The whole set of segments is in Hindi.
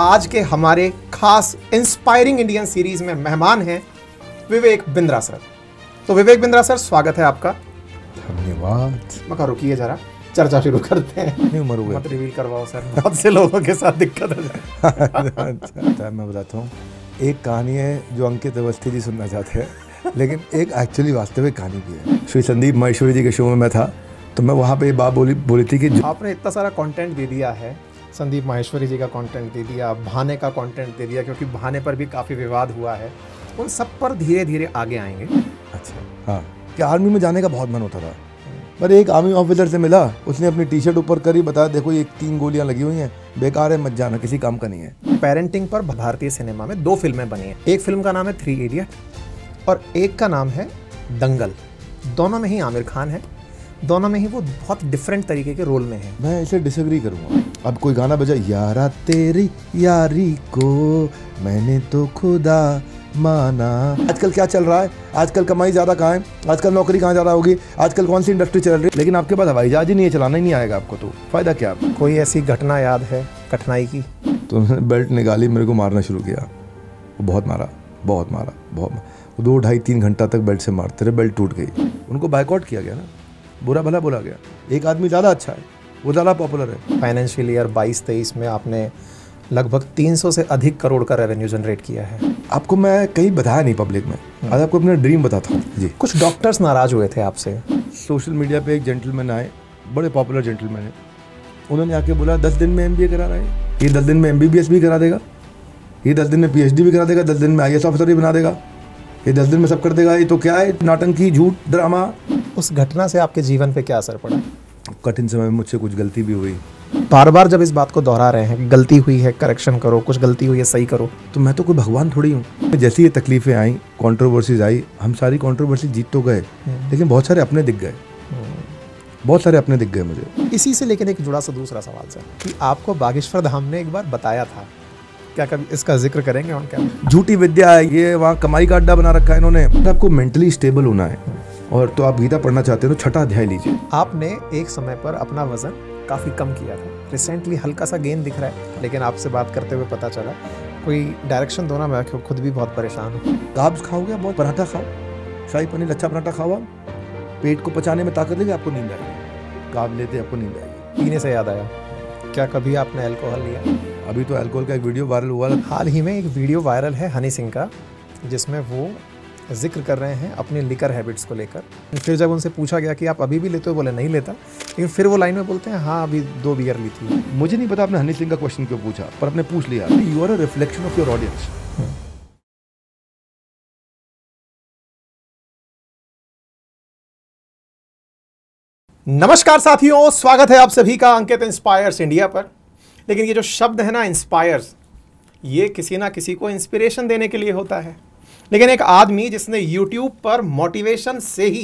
आज के हमारे खास इंस्पायरिंग इंडियन सीरीज में मेहमान हैं विवेक बिंद्रा सर तो विवेक बिंद्रा सर स्वागत है आपका धन्यवाद मका रुकिए जरा चर्चा शुरू करते हैं नहीं मत रिवील करवाओ सर बहुत से लोगों के साथ दिक्कत है अच्छा, अच्छा, मैं बताता हूँ एक कहानी है जो अंकित अवस्थी जी सुनना चाहते हैं लेकिन एक एक्चुअली वास्तविक कहानी भी है श्री संदीप महेश्वरी जी के शो में मैं था तो मैं वहाँ पे ये बात बोली बोली थी कि आपने इतना सारा कंटेंट दे दिया है संदीप माहेश्वरी जी का कंटेंट दे दिया भाने का कंटेंट दे दिया क्योंकि भाने पर भी काफ़ी विवाद हुआ है उन सब पर धीरे धीरे आगे आएंगे अच्छा हाँ क्या आर्मी में जाने का बहुत मन होता था पर एक आर्मी ऑफिसर से मिला उसने अपनी टी शर्ट ऊपर करी बताया देखो ये तीन गोलियां लगी हुई हैं बेकार है मत जाना किसी काम का नहीं है पेरेंटिंग पर भारतीय सिनेमा में दो फिल्में बनी हैं एक फिल्म का नाम है थ्री इडियट और एक का नाम है दंगल दोनों में ही आमिर खान है दोनों में ही वो बहुत डिफरेंट तरीके के रोल में है मैं इसे डिसएग्री करूँगा अब कोई गाना बजा यारा तेरी यारी को मैंने तो खुदा माना आजकल क्या चल रहा है आजकल कमाई ज़्यादा कहाँ है आजकल नौकरी कहाँ ज़्यादा होगी आजकल कौन सी इंडस्ट्री चल रही है लेकिन आपके पास हवाई जहाज ही नहीं है चलाना ही नहीं आएगा आपको तो फ़ायदा क्या आपको कोई ऐसी घटना याद है कठिनाई की तो उन्होंने बेल्ट निकाली मेरे को मारना शुरू किया वो बहुत मारा बहुत मारा बहुत मारा। दो ढाई तीन घंटा तक बेल्ट से मारते रहे बेल्ट टूट गई उनको बाइकआउट किया गया ना बुरा भला बोला गया एक आदमी ज़्यादा अच्छा है वो ज़्यादा पॉपुलर है फाइनेंशियल ईयर बाईस तेईस में आपने लगभग 300 से अधिक करोड़ का रेवेन्यू जनरेट किया है आपको मैं कहीं बताया नहीं पब्लिक में हम्म। आज आपको अपना ड्रीम बताता हूँ जी कुछ डॉक्टर्स नाराज हुए थे आपसे सोशल मीडिया पे एक जेंटलमैन आए बड़े पॉपुलर जेंटलमैन है उन्होंने आके बोला दस दिन में एम करा रहा है ये दस दिन में एम भी करा देगा ये दस दिन में पी भी करा देगा दस दिन में आई ऑफिसर भी बना देगा ये दस दिन में सब कर देगा ये तो क्या है नाटंकी झूठ ड्रामा उस घटना से आपके जीवन पे क्या असर पड़ा कठिन समय में मुझसे कुछ गलती भी हुई बार बार जब इस बात को दोहरा रहे हैं गलती हुई है करेक्शन करो कुछ गलती हुई है सही करो तो मैं तो कोई भगवान थोड़ी हूँ जैसी ये तकलीफें आई कॉन्ट्रोवर्सीज आई हम सारी कॉन्ट्रोवर्सी जीत तो गए हम्म। लेकिन बहुत सारे अपने दिख गए हम्म। बहुत सारे अपने दिख गए मुझे इसी से लेकिन एक जुड़ा सा दूसरा सवाल सर कि आपको बागेश्वर धाम ने एक बार बताया था क्या कभी इसका जिक्र करेंगे झूठी विद्या है ये वहाँ कमाई का अड्डा बना रखा है इन्होंने आपको मेंटली स्टेबल होना है और तो आप गीता पढ़ना चाहते हो तो छठा अध्याय लीजिए आपने एक समय पर अपना वजन काफ़ी कम किया था रिसेंटली हल्का सा गेंद दिख रहा है लेकिन आपसे बात करते हुए पता चला कोई डायरेक्शन दो ना मैं खुद भी बहुत परेशान हूँ काब्स खाओगे बहुत पराठा खाओ शाही पनीर लच्छा पराठा खाओ आप पेट को पचाने में ताकत देगी आपको नींद आएगी काब लेते आपको नींद आएगी पीने से याद आया क्या कभी आपने अल्कोहल लिया अभी तो अल्कोहल का एक वीडियो वायरल हुआ हाल ही में एक वीडियो वायरल है हनी सिंह का जिसमें वो जिक्र कर रहे हैं अपने लिकर हैबिट्स को लेकर फिर जब उनसे पूछा गया कि आप अभी भी लेते हो बोले नहीं लेता लेकिन फिर वो लाइन में बोलते हैं हाँ अभी दो बियर ली थी मुझे नहीं पता आपने हनी सिंह का क्वेश्चन क्यों पूछा पर आपने पूछ लिया you are a reflection of your audience नमस्कार साथियों स्वागत है आप सभी का अंकित इंस्पायर्स इंडिया पर लेकिन ये जो शब्द है ना इंस्पायर्स ये किसी ना किसी को इंस्पिरेशन देने के लिए होता है लेकिन एक आदमी जिसने यूट्यूब पर मोटिवेशन से ही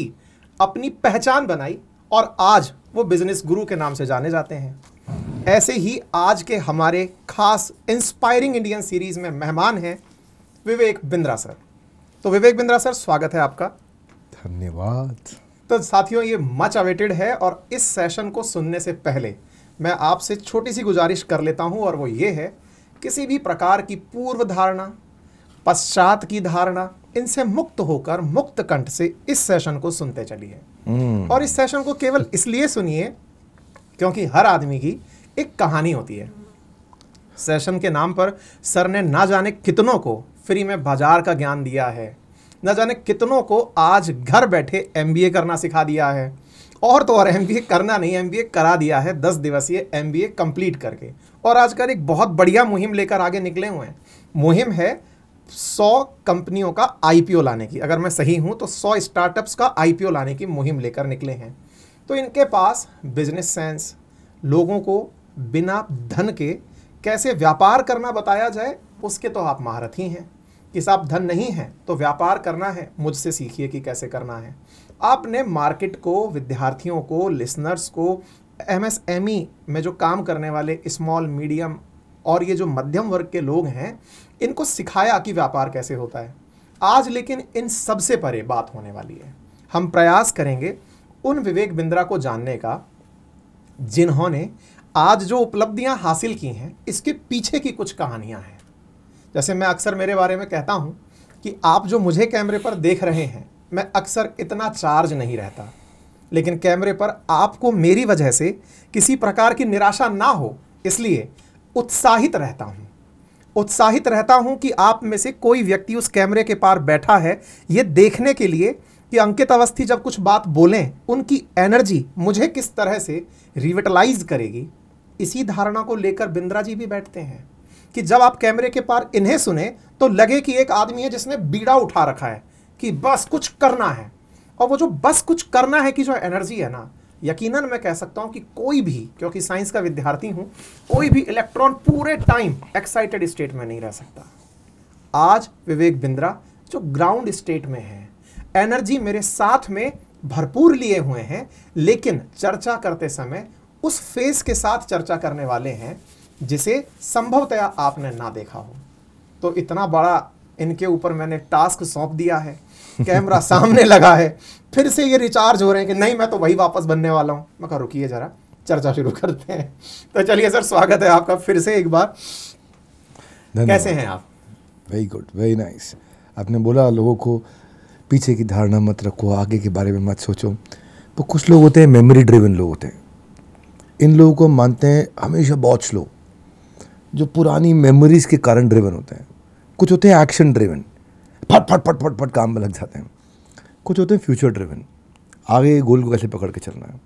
अपनी पहचान बनाई और आज वो बिजनेस गुरु के नाम से जाने जाते हैं ऐसे ही आज के हमारे खास इंस्पायरिंग इंडियन सीरीज में मेहमान हैं विवेक बिंद्रा सर तो विवेक बिंद्रा सर स्वागत है आपका धन्यवाद तो साथियों ये मच अवेटेड है और इस सेशन को सुनने से पहले मैं आपसे छोटी सी गुजारिश कर लेता हूँ और वो ये है किसी भी प्रकार की पूर्व धारणा पश्चात की धारणा इनसे मुक्त होकर मुक्त कंठ से इस सेशन को सुनते चलिए हम्म। और इस सेशन को केवल इसलिए सुनिए क्योंकि हर आदमी की एक कहानी होती है सेशन के नाम पर सर ने ना जाने कितनों को फ्री में बाजार का ज्ञान दिया है ना जाने कितनों को आज घर बैठे एम करना सिखा दिया है और तो और एम करना नहीं एम करा दिया है दस दिवसीय एम बी कंप्लीट करके और आजकल एक बहुत बढ़िया मुहिम लेकर आगे निकले हुए हैं मुहिम है सौ कंपनियों का आईपीओ लाने की अगर मैं सही हूं तो सौ स्टार्टअप्स का आईपीओ लाने की मुहिम लेकर निकले हैं तो इनके पास बिजनेस सेंस लोगों को बिना धन के कैसे व्यापार करना बताया जाए उसके तो आप महारत ही हैं कि साहब धन नहीं है तो व्यापार करना है मुझसे सीखिए कि कैसे करना है आपने मार्केट को विद्यार्थियों को लिसनर्स को एमएसएमई e में जो काम करने वाले स्मॉल मीडियम और ये जो मध्यम वर्ग के लोग हैं इनको सिखाया कि व्यापार कैसे होता है आज लेकिन इन सबसे परे बात होने वाली है हम प्रयास करेंगे उन विवेक बिंद्रा को जानने का जिन्होंने आज जो उपलब्धियां हासिल की हैं इसके पीछे की कुछ कहानियां हैं जैसे मैं अक्सर मेरे बारे में कहता हूं कि आप जो मुझे कैमरे पर देख रहे हैं मैं अक्सर इतना चार्ज नहीं रहता लेकिन कैमरे पर आपको मेरी वजह से किसी प्रकार की निराशा ना हो इसलिए उत्साहित रहता हूं उत्साहित रहता हूं कि आप में से कोई व्यक्ति उस कैमरे के पार बैठा है ये देखने के लिए कि अंकित अवस्थी जब कुछ बात बोलें उनकी एनर्जी मुझे किस तरह से रिविटलाइज करेगी इसी धारणा को लेकर बिंद्रा जी भी बैठते हैं कि जब आप कैमरे के पार इन्हें सुने तो लगे कि एक आदमी है जिसने बीड़ा उठा रखा है कि बस कुछ करना है और वो जो बस कुछ करना है कि जो एनर्जी है ना यकीनन मैं कह सकता हूं कि कोई भी क्योंकि साइंस का विद्यार्थी हूं कोई भी इलेक्ट्रॉन पूरे टाइम एक्साइटेड स्टेट में नहीं रह सकता आज विवेक बिंद्रा जो ग्राउंड स्टेट में है एनर्जी मेरे साथ में भरपूर लिए हुए हैं लेकिन चर्चा करते समय उस फेस के साथ चर्चा करने वाले हैं जिसे संभवतया आपने ना देखा हो तो इतना बड़ा इनके ऊपर मैंने टास्क सौंप दिया है कैमरा सामने लगा है फिर से ये रिचार्ज हो रहे हैं कि नहीं मैं तो वही वापस बनने वाला हूँ मैं कहा रुकिए ज़रा चर्चा शुरू करते हैं तो चलिए सर स्वागत है आपका फिर से एक बार कैसे हैं आप वेरी गुड वेरी नाइस आपने बोला लोगों को पीछे की धारणा मत रखो आगे के बारे में मत सोचो तो कुछ लोग होते हैं मेमोरी ड्रिवन लोग होते हैं इन लोगों को मानते हैं हमेशा बहुत स्लो जो पुरानी मेमोरीज के कारण ड्रिवन होते हैं कुछ होते हैं एक्शन ड्रिवन फट फट फट फट फट काम में लग जाते हैं कुछ होते हैं फ्यूचर ड्रिवन आगे गोल को कैसे पकड़ के चलना है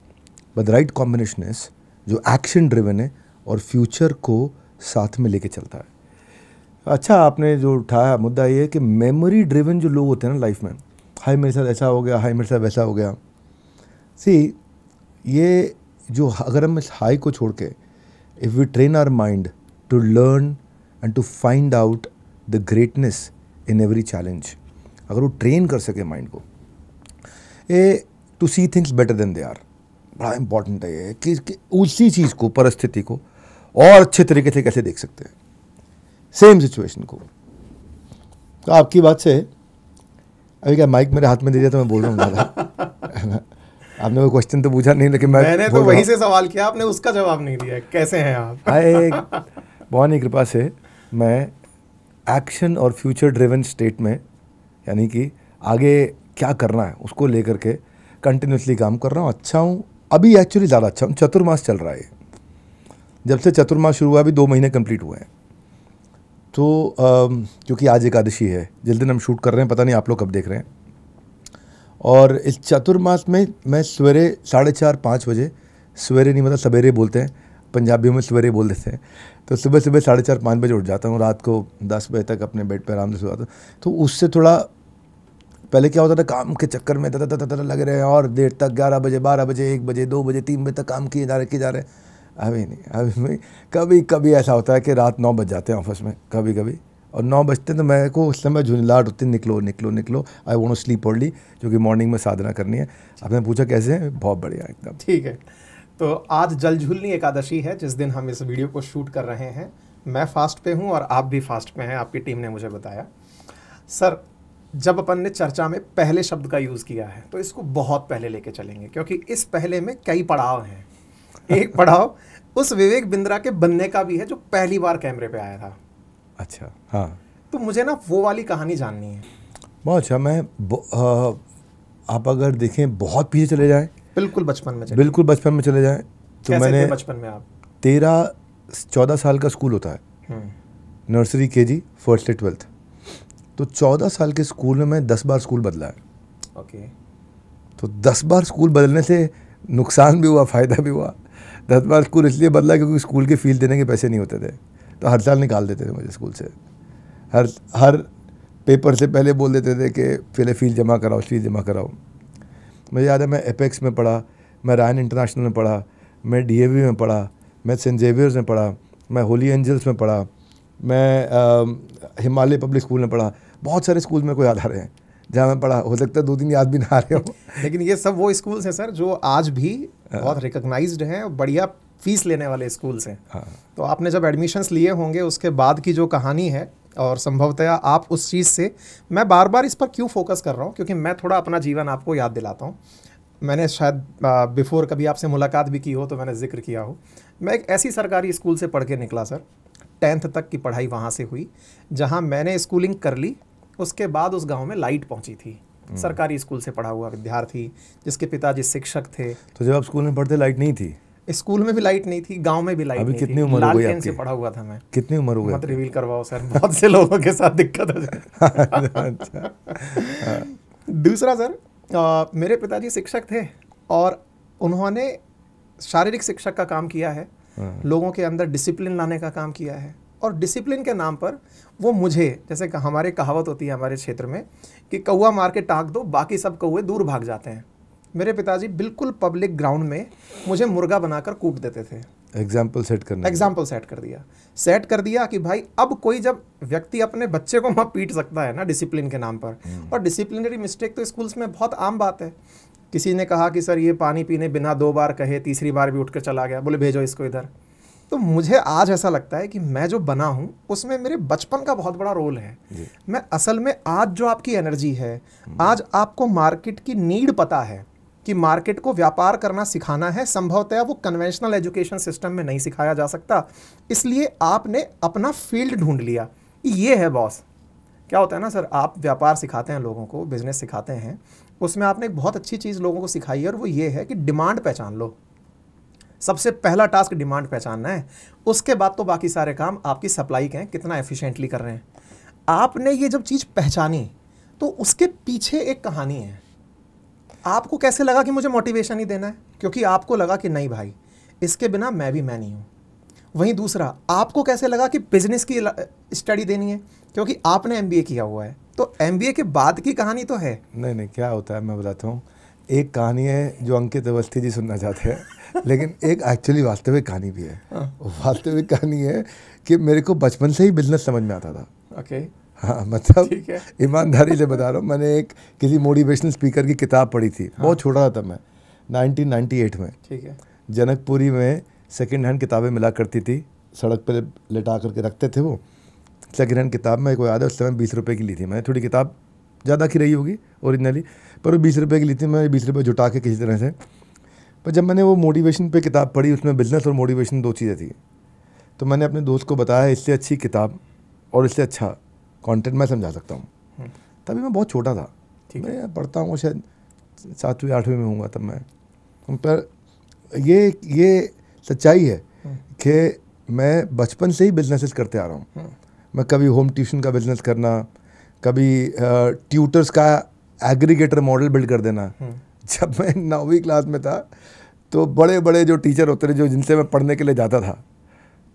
बट राइट कॉम्बिनेशन इज जो एक्शन ड्रिवन है और फ्यूचर को साथ में लेके चलता है अच्छा आपने जो उठाया मुद्दा ये है कि मेमोरी ड्रिवन जो लोग होते हैं ना लाइफ में हाई मेरे साथ ऐसा हो गया हाई मेरे साथ वैसा हो गया सी ये जो अगर हम इस हाई को छोड़ के if we train our mind to learn and to find out the greatness in every challenge अगर वो ट्रेन कर सके माइंड को uh to see things better than they are बड़ा इंपॉर्टेंट है ये कि, कि उसी चीज़ को परिस्थिति को और अच्छे तरीके से कैसे देख सकते हैं सेम सिचुएशन को तो आपकी बात से अभी क्या माइक मेरे हाथ में दे दिया तो मैं बोल रहा हूँ आपने कोई क्वेश्चन तो पूछा नहीं लेकिन मैं मैंने तो वहीं से सवाल किया आपने उसका जवाब नहीं दिया कैसे हैं आप हाय भगवान कृपा से मैं एक्शन और फ्यूचर ड्रिवन स्टेट में यानी कि आगे क्या करना है उसको लेकर के कंटिन्यूसली काम कर रहा हूँ अच्छा हूँ अभी एक्चुअली ज़्यादा अच्छा हूँ चतुर्मास चल रहा है जब से चतुर्मास शुरू हुआ अभी दो महीने कंप्लीट हुए हैं तो क्योंकि आज एकादशी है जिस दिन हम शूट कर रहे हैं पता नहीं आप लोग कब देख रहे हैं और इस चतुर्मास में मैं सवेरे साढ़े चार पाँच बजे सवेरे नहीं मतलब सवेरे बोलते हैं पंजाबियों में सवेरे बोल देते हैं तो सुबह सुबह साढ़े चार पाँच बजे उठ जाता हूँ रात को दस बजे तक अपने बेड पर आराम से सो जाता हूँ तो उससे थोड़ा पहले क्या होता था काम के चक्कर में तथा तथा तथा लगे रहे और देर तक ग्यारह बजे बारह बजे एक बजे दो बजे तीन बजे तक काम किए जा रहे किए जा रहे अभी नहीं अभी नहीं कभी कभी ऐसा होता है कि रात नौ बज जाते हैं ऑफिस में कभी कभी और नौ बजते तो मेरे को उस समय झुंझलाट होती निकलो निकलो निकलो आई वॉन्ट स्लीप अर्ली जो कि मॉर्निंग में साधना करनी है आपने पूछा कैसे है बहुत बढ़िया एकदम ठीक है तो आज जल झुलनी एकादशी है जिस दिन हम इस वीडियो को शूट कर रहे हैं मैं फास्ट पे हूँ और आप भी फास्ट पे हैं आपकी टीम ने मुझे बताया सर जब अपन ने चर्चा में पहले शब्द का यूज़ किया है तो इसको बहुत पहले लेके चलेंगे क्योंकि इस पहले में कई पड़ाव हैं एक पड़ाव उस विवेक बिंद्रा के बनने का भी है जो पहली बार कैमरे पे आया था अच्छा हाँ तो मुझे ना वो वाली कहानी जाननी है बहुत अच्छा मैं आप अगर देखें बहुत पीछे चले जाएं बिल्कुल बचपन में बिल्कुल बचपन में चले जाएं तो मैंने बचपन में आप तेरह चौदह साल का स्कूल होता है हम्म। नर्सरी के जी फर्स्ट से ट्वेल्थ तो चौदह साल के स्कूल में मैं दस बार स्कूल बदला है ओके तो दस बार स्कूल बदलने से नुकसान भी हुआ फ़ायदा भी हुआ दस बार स्कूल इसलिए बदला क्योंकि स्कूल के फीस देने के पैसे नहीं होते थे तो हर साल निकाल देते थे मुझे स्कूल से हर हर पेपर से पहले बोल देते थे कि पहले फीस जमा कराओ फीस जमा कराओ मुझे याद है मैं एपेक्स में पढ़ा मैं रायन इंटरनेशनल में पढ़ा मैं डी में पढ़ा मैं सेंट जेवियर्स में पढ़ा मैं होली एंजल्स में पढ़ा मैं हिमालय पब्लिक स्कूल में पढ़ा बहुत सारे स्कूल में कोई याद आ रहे हैं जहाँ मैं पढ़ा हो सकता है दो तीन याद भी ना आ रहे हो लेकिन ये सब वो स्कूल्स हैं सर जो आज भी हाँ। बहुत रिकग्नाइज्ड हैं बढ़िया फीस लेने वाले स्कूल्स हैं हाँ। तो आपने जब एडमिशन्स लिए होंगे उसके बाद की जो कहानी है और संभवतया आप उस चीज़ से मैं बार बार इस पर क्यों फोकस कर रहा हूँ क्योंकि मैं थोड़ा अपना जीवन आपको याद दिलाता हूँ मैंने शायद बिफ़ोर कभी आपसे मुलाकात भी की हो तो मैंने जिक्र किया हो मैं एक ऐसी सरकारी स्कूल से पढ़ के निकला सर टेंथ तक की पढ़ाई वहाँ से हुई जहाँ मैंने स्कूलिंग कर ली उसके बाद उस गाँव में लाइट पहुँची थी हम्म। सरकारी स्कूल से पढ़ा हुआ विद्यार्थी जिसके पिताजी शिक्षक थे तो जब आप स्कूल में पढ़ते लाइट नहीं थी स्कूल में भी लाइट नहीं थी गांव में भी लाइट अभी नहीं कितनी उम्र हो से पढ़ा हुआ था मैं कितनी उम्र हो गई मत रिवील करवाओ सर बहुत से लोगों के साथ दिक्कत हो जाए दूसरा सर आ, मेरे पिताजी शिक्षक थे और उन्होंने शारीरिक शिक्षक का काम किया है हाँ। लोगों के अंदर डिसिप्लिन लाने का काम किया है और डिसिप्लिन के नाम पर वो मुझे जैसे हमारे कहावत होती है हमारे क्षेत्र में कि कौआ मार के टाँक दो बाकी सब कौए दूर भाग जाते हैं मेरे पिताजी बिल्कुल पब्लिक ग्राउंड में मुझे मुर्गा बनाकर कूट देते थे एग्जाम्पल सेट करना एग्जाम्पल सेट कर दिया सेट कर दिया कि भाई अब कोई जब व्यक्ति अपने बच्चे को वहाँ पीट सकता है ना डिसिप्लिन के नाम पर हाँ। और डिसिप्लिनरी मिस्टेक तो स्कूल्स में बहुत आम बात है किसी ने कहा कि सर ये पानी पीने बिना दो बार कहे तीसरी बार भी उठ कर चला गया बोले भेजो इसको इधर तो मुझे आज ऐसा लगता है कि मैं जो बना हूँ उसमें मेरे बचपन का बहुत बड़ा रोल है मैं असल में आज जो आपकी एनर्जी है हम्म। आज आपको मार्केट की नीड पता है कि मार्केट को व्यापार करना सिखाना है संभवतः वो कन्वेंशनल एजुकेशन सिस्टम में नहीं सिखाया जा सकता इसलिए आपने अपना फील्ड ढूंढ लिया ये है बॉस क्या होता है ना सर आप व्यापार सिखाते हैं लोगों को बिजनेस सिखाते हैं उसमें आपने एक बहुत अच्छी चीज़ लोगों को सिखाई है और वो ये है कि डिमांड पहचान लो सबसे पहला टास्क डिमांड पहचानना है उसके बाद तो बाकी सारे काम आपकी सप्लाई के हैं कितना एफिशिएंटली कर रहे हैं आपने ये जब चीज़ पहचानी तो उसके पीछे एक कहानी है आपको कैसे लगा कि मुझे मोटिवेशन ही देना है क्योंकि आपको लगा कि नहीं भाई इसके बिना मैं भी मैं नहीं हूँ वहीं दूसरा आपको कैसे लगा कि बिजनेस की स्टडी देनी है क्योंकि आपने एम किया हुआ है तो एम के बाद की कहानी तो है नहीं नहीं क्या होता है मैं बताता हूँ एक कहानी है जो अंकित अवस्थी जी सुनना चाहते हैं लेकिन एक एक्चुअली वास्तविक कहानी भी है हाँ। वास्तविक कहानी है कि मेरे को बचपन से ही बिजनेस समझ में आता था ओके हाँ मतलब ईमानदारी से बता रहा हूँ मैंने एक किसी मोटिवेशनल स्पीकर की किताब पढ़ी थी हाँ। बहुत छोटा था मैं 1998 में ठीक है जनकपुरी में सेकेंड हैंड किताबें मिला करती थी सड़क पर लेटा करके रखते थे वो सेकेंड हैंड किताब मैं कोई याद है उस समय बीस रुपये की ली थी मैंने थोड़ी किताब ज़्यादा की रही होगी ओरिजिनली पर वो बीस रुपये की ली थी मैंने बीस रुपये जुटा के किसी तरह से पर जब मैंने वो मोटिवेशन पे किताब पढ़ी उसमें बिज़नेस और मोटिवेशन दो चीज़ें थी तो मैंने अपने दोस्त को बताया इससे अच्छी किताब और इससे अच्छा कंटेंट मैं समझा सकता हूँ हम्म। तभी मैं बहुत छोटा था मैं पढ़ता हूँ शायद सातवीं आठवीं में हूँगा तब मैं पर ये ये सच्चाई है हम्म। कि मैं बचपन से ही बिजनेसेस करते आ रहा हूँ हम्म। मैं कभी होम ट्यूशन का बिजनेस करना कभी ट्यूटर्स का एग्रीगेटर मॉडल बिल्ड कर देना हम्म। जब मैं नौवीं क्लास में था तो बड़े बड़े जो टीचर होते थे जो जिनसे मैं पढ़ने के लिए जाता था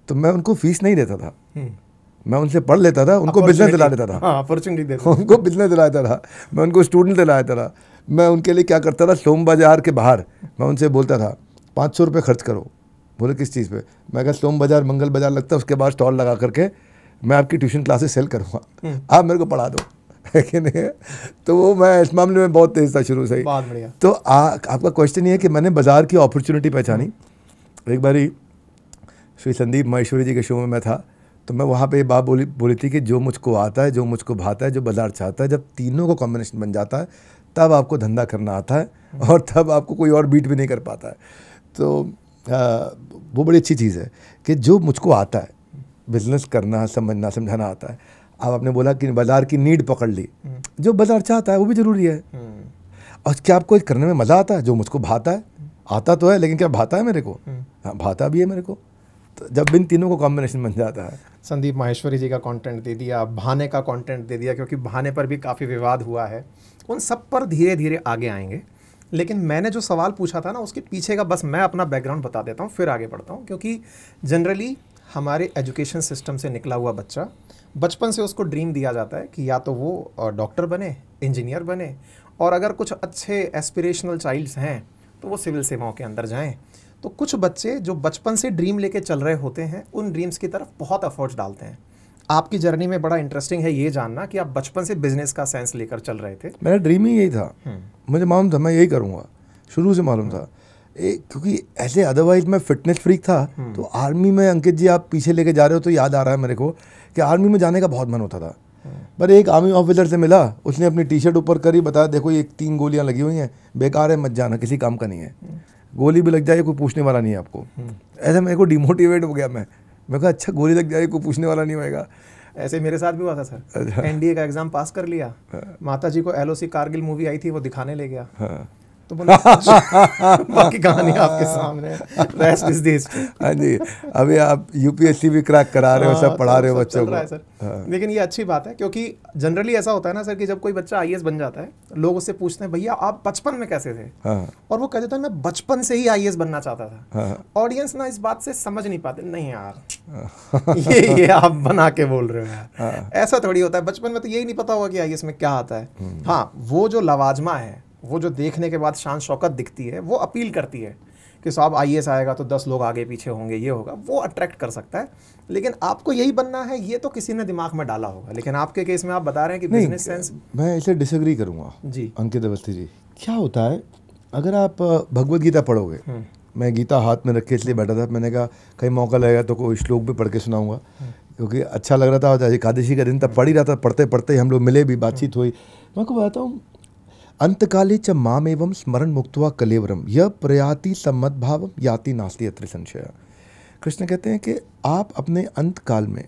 तो मैं उनको फीस नहीं देता था मैं उनसे पढ़ लेता था उनको बिजनेस दिला देता था अपॉर्चुनिटी हाँ, देता उनको बिजनेस दिलाता था मैं उनको स्टूडेंट दिलाता था मैं उनके लिए क्या करता था सोम बाजार के बाहर मैं उनसे बोलता था पाँच सौ रुपये खर्च करो बोले किस चीज़ पे मैं कहा सोम बाज़ार मंगल बाज़ार लगता है उसके बाद स्टॉल लगा करके मैं आपकी ट्यूशन क्लासेस सेल करूँगा हम्म। आप मेरे को पढ़ा दो है कि नहीं तो वो मैं इस मामले में बहुत तेज़ था शुरू से ही बढ़िया तो आ, आपका क्वेश्चन ये है कि मैंने बाज़ार की अपॉर्चुनिटी पहचानी हम्म। एक बारी श्री संदीप महेश्वरी जी के शो में मैं था तो मैं वहाँ पे ये बात बोली बोली थी कि जो मुझको आता है जो मुझको भाता है जो बाज़ार चाहता है जब तीनों का कॉम्बिनेशन बन जाता है तब आपको धंधा करना आता है हम्म। और तब आपको कोई और बीट भी नहीं कर पाता है तो वो बड़ी अच्छी चीज़ है कि जो मुझको आता है बिजनेस करना समझना समझाना आता है अब आपने बोला कि बाज़ार की नीड पकड़ ली हम्म। जो बाज़ार चाहता है वो भी ज़रूरी है हम्म। और क्या आपको करने में मज़ा आता है जो मुझको भाता है आता तो है लेकिन क्या भाता है मेरे को हम्म। हाँ भाता भी है मेरे को तो जब इन तीनों को कॉम्बिनेशन बन जाता है संदीप माहेश्वरी जी का कंटेंट दे दिया भाने का कंटेंट दे दिया क्योंकि भाने पर भी काफ़ी विवाद हुआ है उन सब पर धीरे धीरे आगे आएंगे लेकिन मैंने जो सवाल पूछा था ना उसके पीछे का बस मैं अपना बैकग्राउंड बता देता हूँ फिर आगे बढ़ता हूँ क्योंकि जनरली हमारे एजुकेशन सिस्टम से निकला हुआ बच्चा बचपन से उसको ड्रीम दिया जाता है कि या तो वो डॉक्टर बने इंजीनियर बने और अगर कुछ अच्छे एस्पिरेशनल चाइल्ड्स हैं तो वो सिविल सेवाओं के अंदर जाएं तो कुछ बच्चे जो बचपन से ड्रीम लेके चल रहे होते हैं उन ड्रीम्स की तरफ बहुत अफोर्ट्स डालते हैं आपकी जर्नी में बड़ा इंटरेस्टिंग है ये जानना कि आप बचपन से बिजनेस का सेंस लेकर चल रहे थे मेरा ड्रीम ही यही था हम्म। मुझे मालूम था मैं यही करूँगा शुरू से मालूम था हम्म। ए, क्योंकि ऐसे अदरवाइज मैं फिटनेस फ्रीक था हम्म। तो आर्मी में अंकित जी आप पीछे लेके जा रहे हो तो याद आ रहा है मेरे को कि आर्मी में जाने का बहुत मन होता था पर एक आर्मी ऑफिसर से मिला उसने अपनी टी शर्ट ऊपर करी बताया देखो ये तीन गोलियां लगी हुई हैं बेकार है मत जाना किसी काम का नहीं है गोली भी लग जाए कोई पूछने वाला नहीं है आपको ऐसे मेरे को डिमोटिवेट हो गया मैं मैं कहा अच्छा गोली लग जाएगी कोई पूछने वाला नहीं होएगा ऐसे मेरे साथ भी हुआ था सर अच्छा। एनडीए का एग्जाम पास कर लिया हाँ। माता जी को एलओसी कारगिल मूवी आई थी वो दिखाने ले गया हाँ। तो बाकी कहानी आपके सामने रेस्ट इज दिस हाँ जी अभी आप यूपीएससी भी क्रैक करा रहे हो सब हाँ, पढ़ा तो रहे हो बच्चों को सर हाँ। लेकिन ये अच्छी बात है क्योंकि जनरली ऐसा होता है ना सर कि जब कोई बच्चा आई बन जाता है लोग उससे पूछते हैं भैया आप बचपन में कैसे थे हाँ। और वो कह देता है मैं बचपन से ही आई बनना चाहता था ऑडियंस ना इस बात से समझ नहीं पाते नहीं यार ये ये आप बना के बोल रहे हो यार ऐसा थोड़ी होता है बचपन में तो यही नहीं पता होगा कि आई में क्या आता है हम्म। हाँ वो जो लवाजमा है वो जो देखने के बाद शान शौकत दिखती है वो अपील करती है कि साहब आई एस e आएगा तो दस लोग आगे पीछे होंगे ये होगा वो अट्रैक्ट कर सकता है लेकिन आपको यही बनना है ये तो किसी ने दिमाग में डाला होगा लेकिन आपके केस में आप बता रहे हैं कि बिजनेस सेंस मैं इसे डिसग्री करूँगा जी अंकित अवस्थी जी क्या होता है अगर आप भगवत गीता पढ़ोगे हम्म। मैं गीता हाथ में रख के इसलिए बैठा था मैंने कहा कहीं मौका लगेगा तो कोई श्लोक भी पढ़ के सुनाऊंगा हम्म। क्योंकि अच्छा लग रहा था एकादशी का दिन तब पढ़ ही रहा था पढ़ते पढ़ते हम लोग मिले भी बातचीत हम्म। हुई मैं आपको बताता हूँ अंतकाले च माम एवं स्मरण मुक्तवा कलेवरम यह प्रयाति भाव याति नास्ती अत्र संशय कृष्ण कहते हैं कि आप अपने अंतकाल में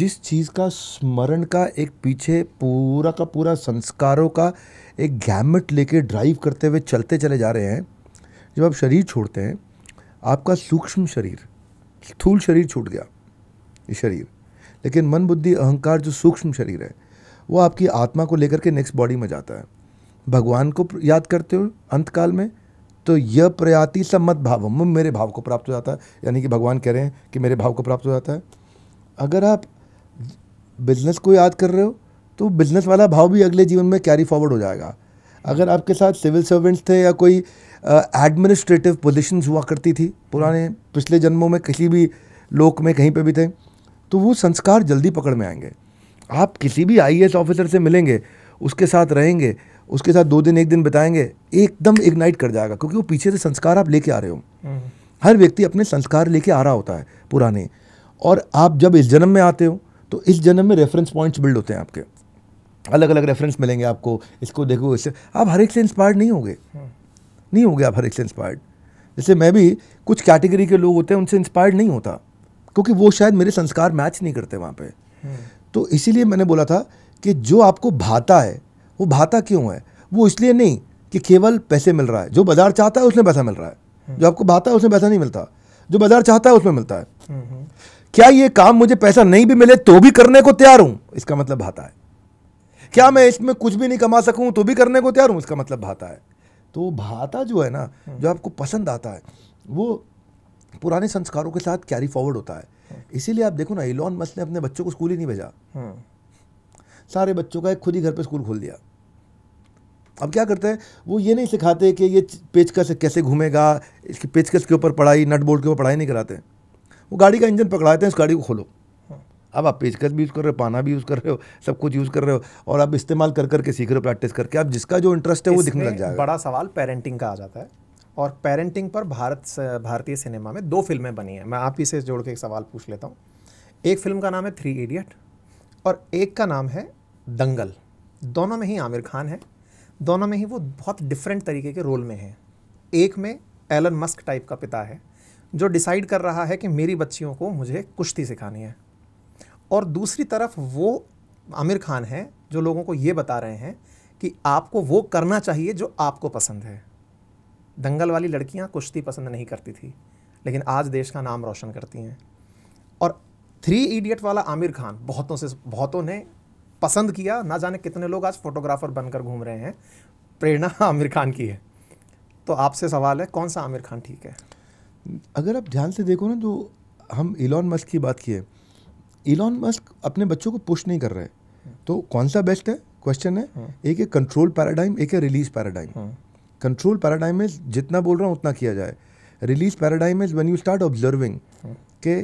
जिस चीज़ का स्मरण का एक पीछे पूरा का पूरा संस्कारों का एक गैमट लेके ड्राइव करते हुए चलते चले जा रहे हैं जब आप शरीर छोड़ते हैं आपका सूक्ष्म शरीर स्थूल शरीर छूट गया ये शरीर लेकिन मन बुद्धि अहंकार जो सूक्ष्म शरीर है वो आपकी आत्मा को लेकर के नेक्स्ट बॉडी में जाता है भगवान को याद करते हो अंतकाल में तो यह प्रयाति सम्मत भाव मेरे भाव को प्राप्त हो जाता है यानी कि भगवान कह रहे हैं कि मेरे भाव को प्राप्त हो जाता है अगर आप बिजनेस को याद कर रहे हो तो बिजनेस वाला भाव भी अगले जीवन में कैरी फॉरवर्ड हो जाएगा अगर आपके साथ सिविल सर्वेंट्स थे या कोई एडमिनिस्ट्रेटिव पोजिशन हुआ करती थी पुराने पिछले जन्मों में किसी भी लोक में कहीं पर भी थे तो वो संस्कार जल्दी पकड़ में आएंगे आप किसी भी आई ऑफिसर से मिलेंगे उसके साथ रहेंगे उसके साथ दो दिन एक दिन बिताएंगे एकदम इग्नाइट कर जाएगा क्योंकि वो पीछे से संस्कार आप लेके आ रहे हो हम्म। हर व्यक्ति अपने संस्कार लेके आ रहा होता है पुराने और आप जब इस जन्म में आते हो तो इस जन्म में रेफरेंस पॉइंट्स बिल्ड होते हैं आपके अलग अलग रेफरेंस मिलेंगे आपको इसको देखो इससे आप हर एक से इंस्पायर्ड नहीं होंगे हम्म। नहीं होंगे आप हर एक से इंस्पायर्ड जैसे मैं भी कुछ कैटेगरी के लोग होते हैं उनसे इंस्पायर्ड नहीं होता क्योंकि वो शायद मेरे संस्कार मैच नहीं करते वहाँ पर हम्म। तो इसीलिए मैंने बोला था कि जो आपको भाता है वो भाता क्यों है वो इसलिए नहीं कि केवल पैसे मिल रहा है जो बाजार चाहता है उसमें पैसा मिल रहा है जो आपको भाता है उसमें पैसा नहीं मिलता जो बाजार चाहता है उसमें मिलता है क्या ये काम मुझे पैसा नहीं भी मिले तो भी करने को तैयार हूं इसका मतलब भाता है क्या मैं इसमें कुछ भी नहीं कमा सकूं तो भी करने को तैयार हूं इसका मतलब भाता है तो भाता जो है ना जो आपको पसंद आता है वो पुराने संस्कारों के साथ कैरी फॉरवर्ड होता है इसीलिए आप देखो ना इलॉन मस्क ने अपने बच्चों को स्कूल ही नहीं भेजा सारे बच्चों का एक खुद ही घर पे स्कूल खोल दिया अब क्या करते हैं वो ये नहीं सिखाते कि ये पेचकस कैसे घूमेगा इसकी पेचकस के ऊपर पढ़ाई नट बोल्ट के ऊपर पढ़ाई नहीं कराते वो गाड़ी का इंजन पकड़ाते हैं उस गाड़ी को खोलो अब आप पेचकस भी यूज़ कर रहे हो पाना भी यूज़ कर रहे हो सब कुछ यूज़ कर रहे हो और आप इस्तेमाल कर करके सीख रहे हो प्रैक्टिस करके आप जिसका जो इंटरेस्ट है वो दिखने लग जाएगा बड़ा सवाल पेरेंटिंग का आ जाता है और पेरेंटिंग पर भारत भारतीय सिनेमा में दो फिल्में बनी हैं मैं आप ही से जोड़ के एक सवाल पूछ लेता हूँ एक फिल्म का नाम है थ्री इडियट और एक का नाम है दंगल दोनों में ही आमिर खान है दोनों में ही वो बहुत डिफरेंट तरीके के रोल में हैं एक में एलन मस्क टाइप का पिता है जो डिसाइड कर रहा है कि मेरी बच्चियों को मुझे कुश्ती सिखानी है और दूसरी तरफ वो आमिर खान हैं जो लोगों को ये बता रहे हैं कि आपको वो करना चाहिए जो आपको पसंद है दंगल वाली लड़कियां कुश्ती पसंद नहीं करती थी लेकिन आज देश का नाम रोशन करती हैं और थ्री इडियट वाला आमिर खान बहुतों से बहुतों ने पसंद किया ना जाने कितने लोग आज फोटोग्राफर बनकर घूम रहे हैं प्रेरणा आमिर खान की है तो आपसे सवाल है कौन सा आमिर खान ठीक है अगर आप ध्यान से देखो ना जो हम इलॉन मस्क की बात किए इलॉन मस्क अपने बच्चों को पुश नहीं कर रहे तो कौन सा बेस्ट है क्वेश्चन है हाँ। एक है कंट्रोल पैराडाइम एक है release paradigm control paradigm is जितना बोल रहा हूँ उतना किया जाए release paradigm is when you start observing के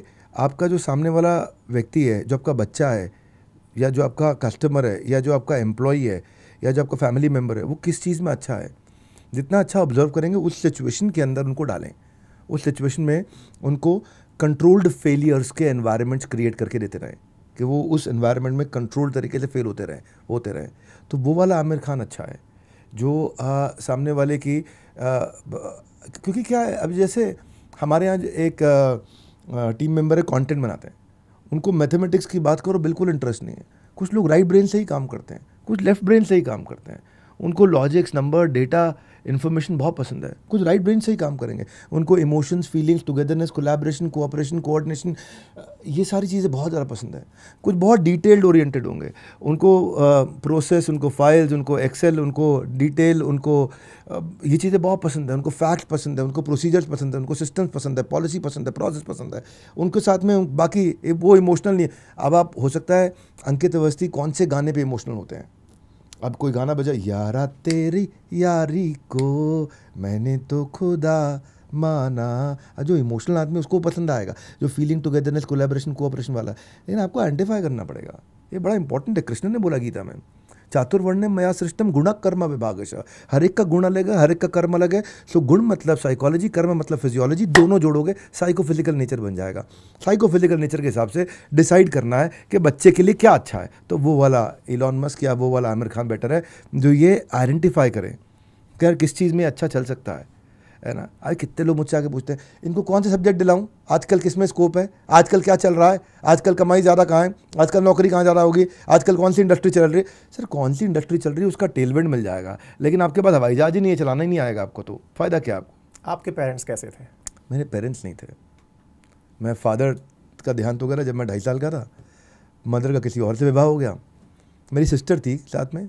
आपका जो सामने वाला व्यक्ति है जो आपका बच्चा है या जो आपका कस्टमर है या जो आपका एम्प्लॉई है या जो आपका फैमिली मेम्बर है वो किस चीज़ में अच्छा है जितना अच्छा ऑब्जर्व करेंगे उस सिचुएशन के अंदर उनको डालें उस सिचुएशन में उनको कंट्रोल्ड फेलियर्स के एनवायरनमेंट्स क्रिएट करके देते रहें कि वो उस एनवायरनमेंट में कंट्रोल तरीके से फेल होते रहें होते रहें तो वो वाला आमिर खान अच्छा है जो आ, सामने वाले की आ, क्योंकि क्या है अब जैसे हमारे यहाँ एक आ, टीम मेंबर है कंटेंट बनाते हैं उनको मैथमेटिक्स की बात करो बिल्कुल इंटरेस्ट नहीं है कुछ लोग राइट ब्रेन से ही काम करते हैं कुछ लेफ्ट ब्रेन से ही काम करते हैं उनको लॉजिक्स नंबर डेटा इन्फॉर्मेशन बहुत पसंद है कुछ राइट ब्रेन से ही काम करेंगे उनको emotions feelings togetherness collaboration cooperation coordination ये सारी चीज़ें बहुत ज़्यादा पसंद है कुछ बहुत डिटेल्ड ओरिएंटेड होंगे उनको प्रोसेस उनको फाइल्स उनको एक्सेल उनको डिटेल उनको ये चीज़ें बहुत पसंद है उनको फैक्ट पसंद है उनको प्रोसीजर्स पसंद है उनको सिस्टम्स पसंद है पॉलिसी पसंद है प्रोसेस पसंद है उनके साथ में बाकी वो इमोशनल नहीं अब आप हो सकता है अंकित अवस्थी कौन से गाने पर इमोशनल होते हैं अब कोई गाना बजा यारा तेरी यारी को मैंने तो खुदा माना जो इमोशनल आदमी उसको पसंद आएगा जो फीलिंग टुगेदरनेस कोलेब्रेशन कोऑपरेशन वाला लेकिन आपको आइडेंटिफाई करना पड़ेगा ये बड़ा इंपॉर्टेंट है कृष्ण ने बोला गीता में चातुर्वर्ण मया सृष्टम गुण कर्म विभाग हर एक का गुण अलग है हर एक का कर्म अलग है सो गुण मतलब साइकोलॉजी कर्म मतलब फिजियोलॉजी दोनों जोड़ोगे साइकोफिजिकल नेचर बन जाएगा साइकोफिजिकल नेचर के हिसाब से डिसाइड करना है कि बच्चे के लिए क्या अच्छा है तो वो वाला इलॉन मस्क या वो वाला आमिर खान बेटर है जो ये आइडेंटिफाई करें कि किस चीज़ में अच्छा चल सकता है है ना अरे कितने लोग मुझसे आके पूछते हैं इनको कौन से सब्जेक्ट दिलाऊं आजकल किस में स्कोप है आजकल क्या चल रहा है आजकल कमाई ज़्यादा कहाँ है आजकल नौकरी कहाँ ज़्यादा होगी आजकल कौन सी इंडस्ट्री चल रही है सर कौन सी इंडस्ट्री चल रही है उसका टेलमेंट मिल जाएगा लेकिन आपके पास हवाई जहाज ही नहीं है चलाना ही नहीं आएगा आपको तो फ़ायदा क्या आपको आपके पेरेंट्स कैसे थे मेरे पेरेंट्स नहीं थे मैं फादर का ध्यान तो करा जब मैं ढाई साल का था मदर का किसी और से विवाह हो गया मेरी सिस्टर थी साथ में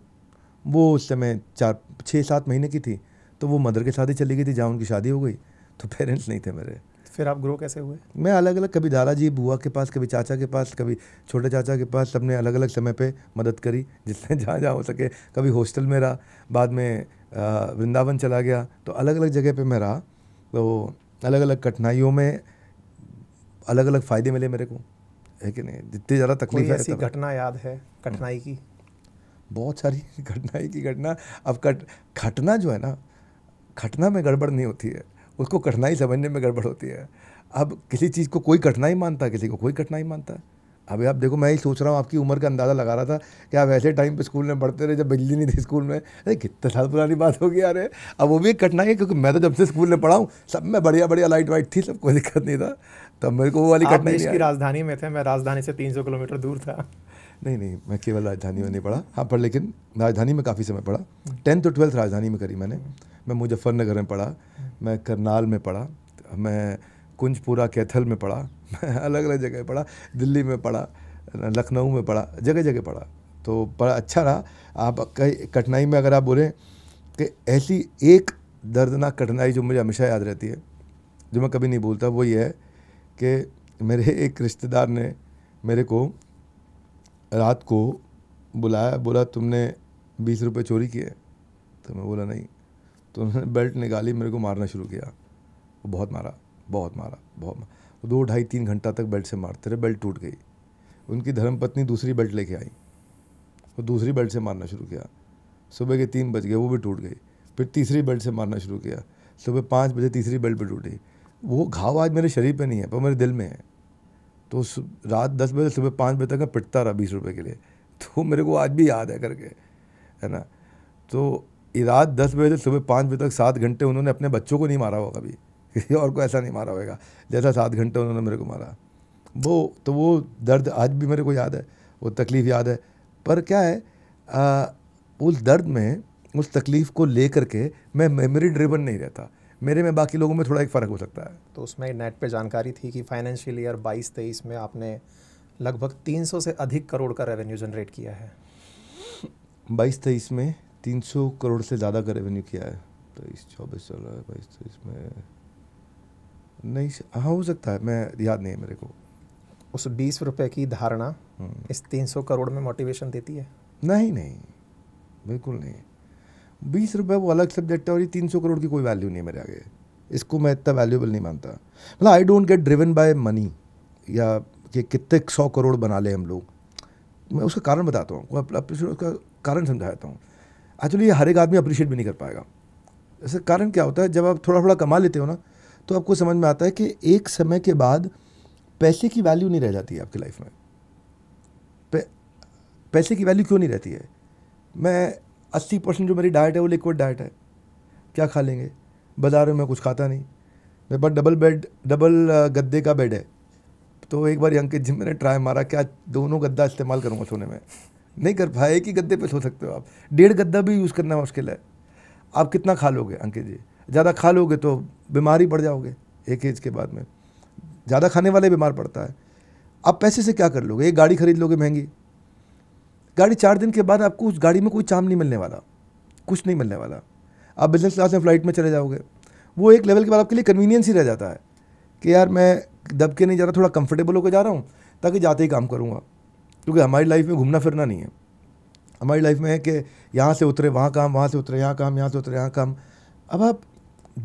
वो उस समय चार छः सात महीने की थी तो वो मदर के साथ ही चली गई थी जहाँ उनकी शादी हो गई तो पेरेंट्स नहीं थे मेरे फिर आप ग्रो कैसे हुए मैं अलग अलग कभी दादा जी बुआ के पास कभी चाचा के पास कभी छोटे चाचा के पास सबने अलग अलग समय पे मदद करी जिससे जहाँ जहाँ हो सके कभी हॉस्टल में रहा बाद में वृंदावन चला गया तो अलग अलग जगह पे मैं रहा तो अलग अलग कठिनाइयों में अलग अलग फ़ायदे मिले मेरे को है कि नहीं जितनी ज़्यादा तकलीफ है ऐसी घटना याद है कठिनाई की बहुत सारी घटनाई की घटना अब कट घटना जो है ना घटना में गड़बड़ नहीं होती है उसको कठिनाई समझने में गड़बड़ होती है अब किसी चीज़ को कोई कठिनाई मानता है किसी को कोई कठिनाई मानता है अभी आप देखो मैं ही सोच रहा हूँ आपकी उम्र का अंदाज़ा लगा रहा था कि आप ऐसे टाइम पे स्कूल में पढ़ते रहे जब बिजली नहीं थी स्कूल में अरे कितने साल पुरानी बात होगी यार अब वो भी एक कठिनाई है क्योंकि मैं तो जब से स्कूल में पढ़ा हूँ सब में बढ़िया बढ़िया लाइट वाइट थी सब कोई दिक्कत नहीं था तब मेरे को वो वाली कठिनाई राजधानी में थे मैं राजधानी से तीन किलोमीटर दूर था नहीं नहीं मैं केवल राजधानी में नहीं पढ़ा हाँ पर लेकिन राजधानी में काफ़ी समय पढ़ा टेंथ और ट्वेल्थ राजधानी में करी मैंने मैं मुजफ्फरनगर में पढ़ा मैं करनाल में पढ़ा मैं कुंजपुरा कैथल में पढ़ा मैं अलग अलग जगह पढ़ा दिल्ली में पढ़ा लखनऊ में पढ़ा जगह जगह पढ़ा तो बड़ा अच्छा रहा आप कई कठिनाई में अगर आप बोलें कि ऐसी एक दर्दनाक कठिनाई जो मुझे हमेशा याद रहती है जो मैं कभी नहीं भूलता वो ये है कि मेरे एक रिश्तेदार ने मेरे को रात को बुलाया बोला तुमने बीस रुपये चोरी किए तो मैं बोला नहीं तो उन्होंने बेल्ट निकाली मेरे को मारना शुरू किया बहुत मारा बहुत मारा बहुत मारा दो ढाई तीन घंटा तक बेल्ट से मारते रहे बेल्ट टूट गई उनकी धर्मपत्नी दूसरी बेल्ट लेके आई वो दूसरी बेल्ट से मारना शुरू किया सुबह के तीन बज गए वो भी टूट गई फिर तीसरी बेल्ट से मारना शुरू किया सुबह पाँच बजे तीसरी बेल्ट पर टूटी वो घाव आज मेरे शरीर पर नहीं है पर मेरे दिल में है तो रात दस बजे सुबह पाँच बजे तक मैं पिटता रहा बीस रुपये के लिए तो मेरे को आज भी याद है करके है ना तो रात दस बजे से सुबह पाँच बजे तक सात घंटे उन्होंने अपने बच्चों को नहीं मारा होगा कभी किसी और को ऐसा नहीं मारा होगा जैसा सात घंटे उन्होंने मेरे को मारा वो तो वो दर्द आज भी मेरे को याद है वो तकलीफ़ याद है पर क्या है आ, उस दर्द में उस तकलीफ़ को ले करके मैं मेमोरी ड्रिवन नहीं रहता मेरे में बाकी लोगों में थोड़ा एक फ़र्क हो सकता है तो उसमें नेट पे जानकारी थी कि फाइनेंशियल ईयर 22 तेईस में आपने लगभग 300 से अधिक करोड़ का रेवेन्यू जनरेट किया है 22 तेईस में 300 करोड़ से ज़्यादा का रेवेन्यू किया है तेईस चौबीस चल रहा है बाईस तेईस में नहीं हाँ हो सकता है मैं याद नहीं है मेरे को उस बीस रुपये की धारणा हम्म। इस तीन सौ करोड़ में मोटिवेशन देती है नहीं नहीं बिल्कुल नहीं बीस रुपये वो अलग सब्जेक्ट है और ये तीन सौ करोड़ की कोई वैल्यू नहीं है मेरे आगे इसको मैं इतना वैल्यूबल नहीं मानता मतलब I don't get driven by money या कि कितने सौ करोड़ बना ले हम लोग मैं उसका कारण बताता हूँ उसका कारण समझाता हूँ एक्चुअली ये हर एक आदमी अप्रिशिएट भी नहीं कर पाएगा ऐसे कारण क्या होता है जब आप थोड़ा थोड़ा कमा लेते हो ना तो आपको समझ में आता है कि एक समय के बाद पैसे की वैल्यू नहीं रह जाती है आपकी लाइफ में पैसे की वैल्यू क्यों नहीं रहती है मैं अस्सी परसेंट जो मेरी डाइट है वो लिक्विड डाइट है क्या खा लेंगे बाजार में मैं कुछ खाता नहीं मेरे पास डबल बेड डबल गद्दे का बेड है तो एक बार यंग के जिम मैंने ट्राई मारा क्या दोनों गद्दा इस्तेमाल करूँगा सोने में नहीं कर पाए एक ही गद्दे पे सो सकते हो आप डेढ़ गद्दा भी यूज़ करना मुश्किल है आप कितना खा लोगे अंकित जी ज़्यादा खा लोगे तो बीमारी पड़ जाओगे एक एज के बाद में ज़्यादा खाने वाले बीमार पड़ता है आप पैसे से क्या कर लोगे एक गाड़ी खरीद लोगे महंगी गाड़ी चार दिन के बाद आपको उस गाड़ी में कोई चाम नहीं मिलने वाला कुछ नहीं मिलने वाला आप बिजनेस क्लास में फ्लाइट में चले जाओगे वो एक लेवल के बाद आपके लिए कन्वीनियंस ही रह जाता है कि यार मैं दब के नहीं जा रहा थोड़ा कंफर्टेबल होकर जा रहा हूँ ताकि जाते ही काम करूँगा क्योंकि हमारी लाइफ में घूमना फिरना नहीं है हमारी लाइफ में है कि यहाँ से उतरे वहाँ काम वहाँ से उतरे यहाँ काम यहाँ से उतरे यहाँ काम अब आप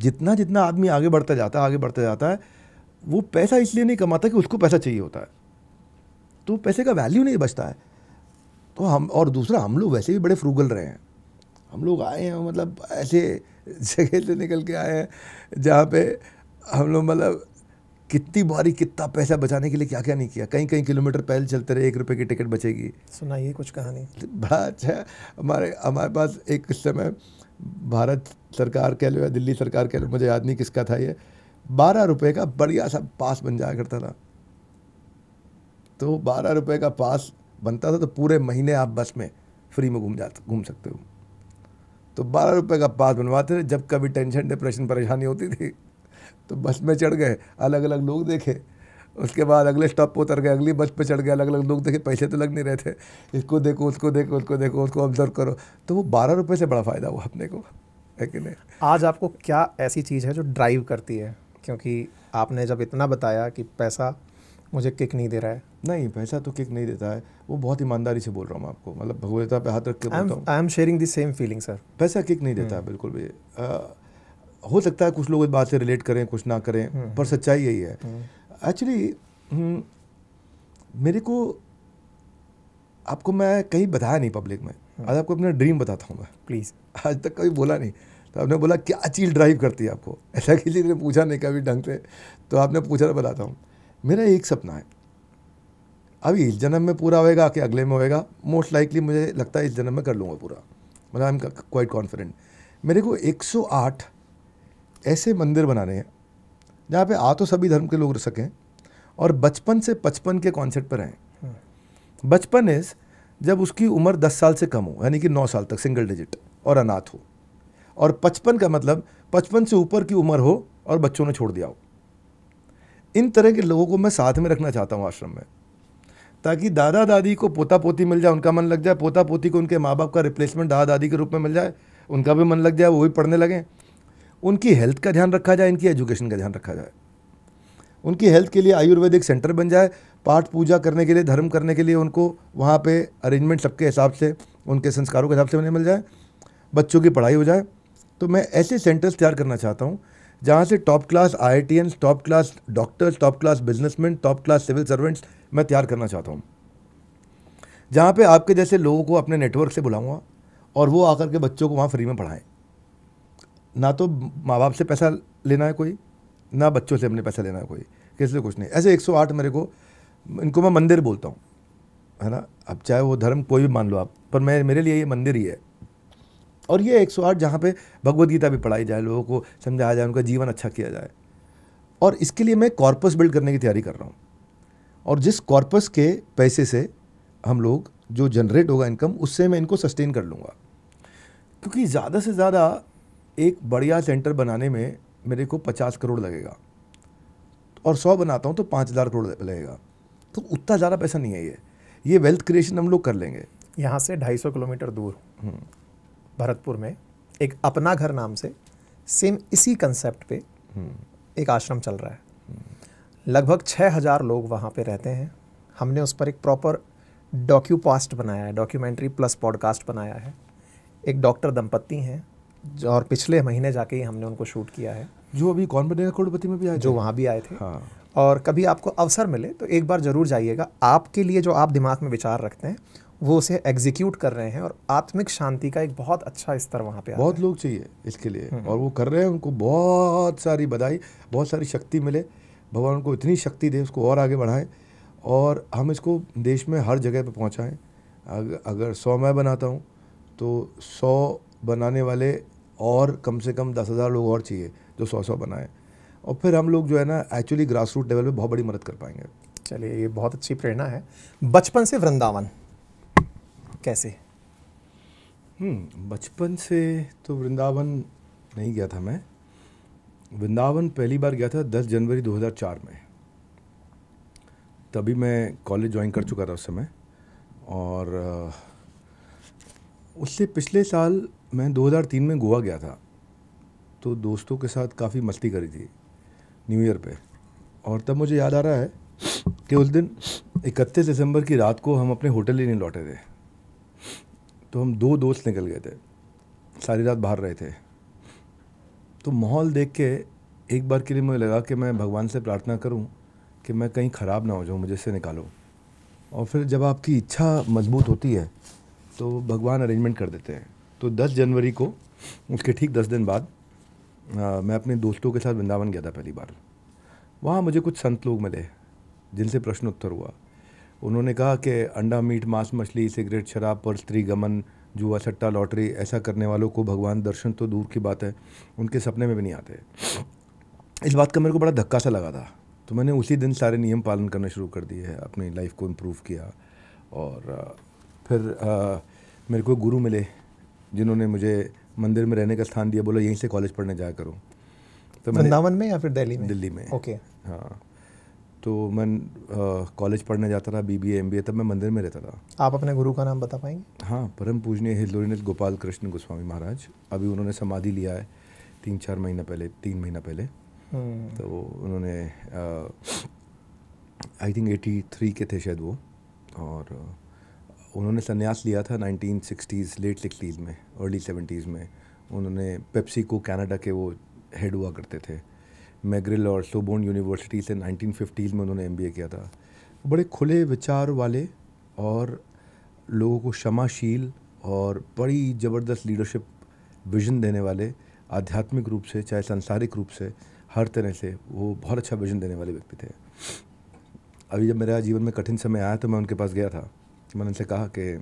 जितना जितना आदमी आगे बढ़ता जाता है आगे बढ़ता जाता है वो पैसा इसलिए नहीं कमाता कि उसको पैसा चाहिए होता है तो पैसे का वैल्यू नहीं बचता है तो हम और दूसरा हम लोग वैसे भी बड़े फ्रूगल रहे हैं हम लोग आए हैं मतलब ऐसे जगह से निकल के आए हैं जहाँ पे हम लोग मतलब कितनी बारी कितना पैसा बचाने के लिए क्या क्या नहीं किया कई कई किलोमीटर पैदल चलते रहे एक रुपये की टिकट बचेगी सुनाइए कुछ कहानी बड़ा अच्छा हमारे हमारे पास एक समय भारत सरकार कह लो या दिल्ली सरकार कह लो मुझे याद नहीं किसका था ये बारह रुपये का बढ़िया सा पास बन जाया करता था तो बारह रुपये का पास बनता था तो पूरे महीने आप बस में फ्री में घूम जा घूम सकते हो तो बारह रुपये का पास बनवाते थे जब कभी टेंशन डिप्रेशन परेशानी होती थी तो बस में चढ़ गए अलग अलग लोग देखे उसके बाद अगले स्टॉप पर उतर गए अगली बस पर चढ़ गए अलग अलग लोग देखे पैसे तो लग नहीं रहे थे इसको देखो उसको देखो उसको देखो उसको ऑब्जर्व करो तो वो बारह रुपये से बड़ा फ़ायदा हुआ अपने को है कि नहीं आज आपको क्या ऐसी चीज़ है जो ड्राइव करती है क्योंकि आपने जब इतना बताया कि पैसा मुझे किक नहीं दे रहा है नहीं पैसा तो किक नहीं देता है वो बहुत ईमानदारी से बोल रहा हूँ मैं आपको मतलब भगवता पे हाथ रख के बोलता हूँ I am sharing the same feeling sir पैसा किक नहीं देता hmm. बिल्कुल भी आ, हो सकता है कुछ लोग इस बात से रिलेट करें कुछ ना करें hmm. पर सच्चाई यही है एक्चुअली hmm. मेरे को आपको मैं कहीं बताया नहीं पब्लिक में आज आपको अपना ड्रीम बताता हूँ मैं प्लीज़ आज तक कभी बोला नहीं तो आपने बोला क्या चीज़ ड्राइव करती है आपको ऐसा किसी ने पूछा नहीं कभी ढंग से तो आपने पूछा तो बताता हूँ मेरा एक सपना है अभी इस जन्म में पूरा होएगा कि अगले में होएगा मोस्ट लाइकली मुझे लगता है इस जन्म में कर लूँगा पूरा मतलब आई एम क्वाइट कॉन्फिडेंट मेरे को 108 ऐसे मंदिर बनाने हैं जहाँ पे आ तो सभी धर्म के लोग रह सकें और बचपन से पचपन के कॉन्सेप्ट पर रहें हाँ। बचपन इज जब उसकी उम्र दस साल से कम हो यानी कि नौ साल तक सिंगल डिजिट और अनाथ हो और पचपन का मतलब पचपन से ऊपर की उम्र हो और बच्चों ने छोड़ दिया हो इन तरह के लोगों को मैं साथ में रखना चाहता हूँ आश्रम में ताकि दादा दादी को पोता पोती मिल जाए उनका मन लग जाए पोता पोती को उनके माँ बाप का रिप्लेसमेंट दादा दादी के रूप में मिल जाए उनका भी मन लग जाए वो भी पढ़ने लगें उनकी हेल्थ का ध्यान रखा जाए इनकी एजुकेशन का ध्यान रखा जाए उनकी हेल्थ के लिए आयुर्वेदिक सेंटर बन जाए पाठ पूजा करने के लिए धर्म करने के लिए उनको वहाँ पे अरेंजमेंट सबके हिसाब से उनके संस्कारों के हिसाब से उन्हें मिल जाए बच्चों की पढ़ाई हो जाए तो मैं ऐसे सेंटर्स तैयार करना चाहता हूँ जहाँ से टॉप क्लास आई top class doctors top class businessman top class civil servants मैं तैयार करना चाहता हूँ जहाँ पे आपके जैसे लोगों को अपने नेटवर्क से बुलाऊँगा और वो आकर के बच्चों को वहाँ फ्री में पढ़ाएँ ना तो माँ बाप से पैसा लेना है कोई ना बच्चों से अपने पैसा लेना है कोई किसी कुछ नहीं ऐसे 108 मेरे को इनको मैं मंदिर बोलता हूँ है ना अब चाहे वो धर्म कोई भी मान लो आप पर मैं मेरे लिए ये मंदिर ही है और ये 108 जहाँ पर भगवदगीता गीता भी पढ़ाई जाए लोगों को समझाया जाए उनका जीवन अच्छा किया जाए और इसके लिए मैं कॉर्पस बिल्ड करने की तैयारी कर रहा हूँ और जिस कॉर्पस के पैसे से हम लोग जो जनरेट होगा इनकम उससे मैं इनको सस्टेन कर लूँगा क्योंकि ज़्यादा से ज़्यादा एक बढ़िया सेंटर बनाने में मेरे को पचास करोड़ लगेगा और सौ बनाता हूँ तो पाँच हज़ार करोड़ लगेगा तो उतना ज़्यादा पैसा नहीं है ये ये वेल्थ क्रिएशन हम लोग कर लेंगे यहाँ से ढाई सौ किलोमीटर दूर हम्म। भरतपुर में एक अपना घर नाम से सेम इसी कंसेप्ट पे एक आश्रम चल रहा है लगभग छः हज़ार लोग वहाँ पे रहते हैं हमने उस पर एक प्रॉपर डॉक्यूपास्ट बनाया है डॉक्यूमेंट्री प्लस पॉडकास्ट बनाया है एक डॉक्टर दंपत्ति हैं और पिछले महीने जाके ही हमने उनको शूट किया है जो अभी कौन बनेगा करोड़पति में भी आए जो वहाँ भी आए थे हाँ। और कभी आपको अवसर मिले तो एक बार ज़रूर जाइएगा आपके लिए जो आप दिमाग में विचार रखते हैं वो उसे एग्जीक्यूट कर रहे हैं और आत्मिक शांति का एक बहुत अच्छा स्तर वहाँ पे बहुत लोग चाहिए इसके लिए हम्म। और वो कर रहे हैं उनको बहुत सारी बधाई बहुत सारी शक्ति मिले भगवान उनको इतनी शक्ति दे उसको और आगे बढ़ाएं और हम इसको देश में हर जगह पर पहुँचाएँ अगर, अगर सौ मैं बनाता हूँ तो सौ बनाने वाले और कम से कम दस हज़ार लोग और चाहिए जो सौ सौ बनाएँ और फिर हम लोग जो है ना एक्चुअली ग्रास रूट लेवल पर बहुत बड़ी मदद कर पाएंगे चलिए ये बहुत अच्छी प्रेरणा है बचपन से वृंदावन कैसे हम्म, बचपन से तो वृंदावन नहीं गया था मैं वृंदावन पहली बार गया था 10 जनवरी 2004 में तभी मैं कॉलेज ज्वाइन कर चुका था उस समय और उससे पिछले साल मैं 2003 में गोवा गया था तो दोस्तों के साथ काफ़ी मस्ती करी थी न्यू ईयर पे और तब मुझे याद आ रहा है कि उस दिन इकतीस दिसंबर की रात को हम अपने होटल ही नहीं लौटे थे तो हम दो दोस्त निकल गए थे सारी रात बाहर रहे थे तो माहौल देख के एक बार के लिए मुझे लगा कि मैं भगवान से प्रार्थना करूं कि मैं कहीं ख़राब ना हो जाऊं मुझे से निकालो और फिर जब आपकी इच्छा मजबूत होती है तो भगवान अरेंजमेंट कर देते हैं तो 10 जनवरी को उसके ठीक 10 दिन बाद आ, मैं अपने दोस्तों के साथ वृंदावन गया था पहली बार वहाँ मुझे कुछ संत लोग मिले जिनसे प्रश्नोत्तर हुआ उन्होंने कहा कि अंडा मीट मांस मछली सिगरेट शराब पर स्त्री गमन जुआ सट्टा लॉटरी ऐसा करने वालों को भगवान दर्शन तो दूर की बात है उनके सपने में भी नहीं आते इस बात का मेरे को बड़ा धक्का सा लगा था तो मैंने उसी दिन सारे नियम पालन करना शुरू कर दिए है अपनी लाइफ को इम्प्रूव किया और फिर मेरे को गुरु मिले जिन्होंने मुझे मंदिर में रहने का स्थान दिया बोला यहीं से कॉलेज पढ़ने जाया करो तो वृंदावन में या फिर दिल्ली में दिल्ली में ओके हाँ तो मैं कॉलेज पढ़ने जाता था बीबीए एमबीए तब मैं मंदिर में रहता था आप अपने गुरु का नाम बता पाएंगे हाँ परम पूजनीय हिलोरीनाथ गोपाल कृष्ण गोस्वामी महाराज अभी उन्होंने समाधि लिया है तीन चार महीना पहले तीन महीना पहले हम्म। तो उन्होंने आई थिंक एटी थ्री के थे शायद वो और उन्होंने संन्यास लिया था नाइनटीन सिक्सटीज़ लेट सिक्सटीज़ में अर्ली सेवेंटीज़ में उन्होंने पेप्सी को कनाडा के वो हेड हुआ करते थे मैग्रिल और सोबोन यूनिवर्सिटी से फिफ्टीज़ में उन्होंने एम किया था बड़े खुले विचार वाले और लोगों को क्षमाशील और बड़ी ज़बरदस्त लीडरशिप विजन देने वाले आध्यात्मिक रूप से चाहे सांसारिक रूप से हर तरह से वो बहुत अच्छा विजन देने वाले व्यक्ति थे अभी जब मेरा जीवन में कठिन समय आया तो मैं उनके पास गया था मैंने उनसे कहा कि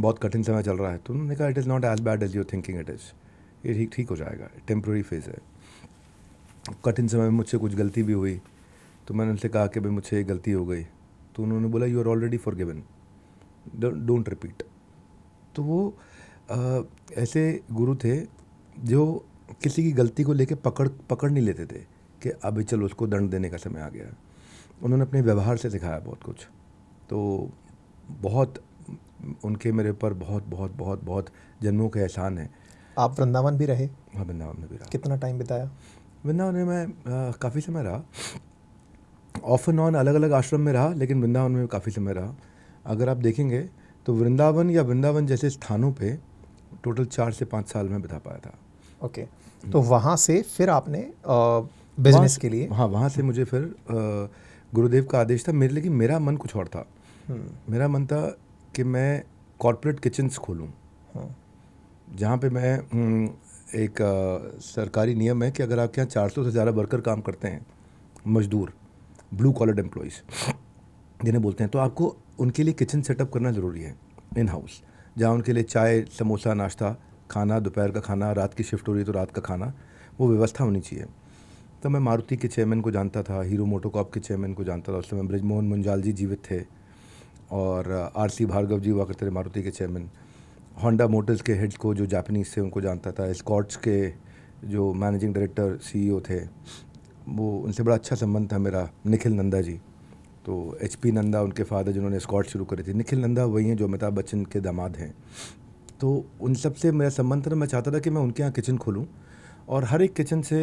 बहुत कठिन समय चल रहा है तो उन्होंने कहा it is not as bad as you thinking it is ये ठीक ठीक हो जाएगा टेम्प्रेरी फेज़ है कठिन समय में मुझसे कुछ गलती भी हुई तो मैंने उनसे कहा कि भाई मुझसे ये गलती हो गई तो उन्होंने बोला you are already forgiven don't repeat तो वो आ, ऐसे गुरु थे जो किसी की गलती को लेके पकड़ पकड़ नहीं लेते थे कि अभी चलो उसको दंड देने का समय आ गया उन्होंने अपने व्यवहार से सिखाया बहुत कुछ तो बहुत उनके मेरे ऊपर बहुत बहुत बहुत बहुत जन्मों के एहसान हैं आप वृंदावन भी रहे हाँ वृंदावन में भी रहा कितना टाइम बिताया वृंदावन में मैं काफ़ी समय रहा ऑफ एंड ऑन अलग अलग आश्रम में रहा लेकिन वृंदावन में काफ़ी समय रहा अगर आप देखेंगे तो वृंदावन या वृंदावन जैसे स्थानों पे टोटल चार से पाँच साल में बिता पाया था ओके okay. हम्म। तो वहाँ से फिर आपने बिजनेस के लिए हाँ वहाँ से मुझे फिर गुरुदेव का आदेश था मेरे लेकिन मेरा मन कुछ और था हम्म। मेरा मन था कि मैं कॉरपोरेट किचन्स खोलूँ जहाँ पे मैं हम्म, एक आ, सरकारी नियम है कि अगर आपके यहाँ चार से ज़्यादा वर्कर काम करते हैं मजदूर ब्लू कॉलर एम्प्लॉयज़ जिन्हें बोलते हैं तो आपको उनके लिए किचन सेटअप करना ज़रूरी है इन हाउस जहाँ उनके लिए चाय समोसा नाश्ता खाना दोपहर का खाना रात की शिफ्ट हो रही है तो रात का खाना वो व्यवस्था होनी चाहिए तो मैं मारुति के चेयरमैन को जानता था हीरो मोटोकॉप के चेयरमैन को जानता था उस समय ब्रजमोहन मुंजाल जी जीवित थे और आर सी भार्गव जी हुआ करते थे मारुति के चेयरमैन होंडा मोटर्स के हेड्स को जो जापनीज से उनको जानता था स्कॉट्स के जो मैनेजिंग डायरेक्टर सीईओ थे वो उनसे बड़ा अच्छा संबंध था मेरा निखिल नंदा जी तो एच पी नंदा उनके फादर जिन्होंने स्कॉट शुरू करे थे निखिल नंदा वही हैं जो अमिताभ बच्चन के दामाद हैं तो उन सब से मेरा संबंध था मैं चाहता था कि मैं उनके यहाँ किचन खोलूँ और हर एक किचन से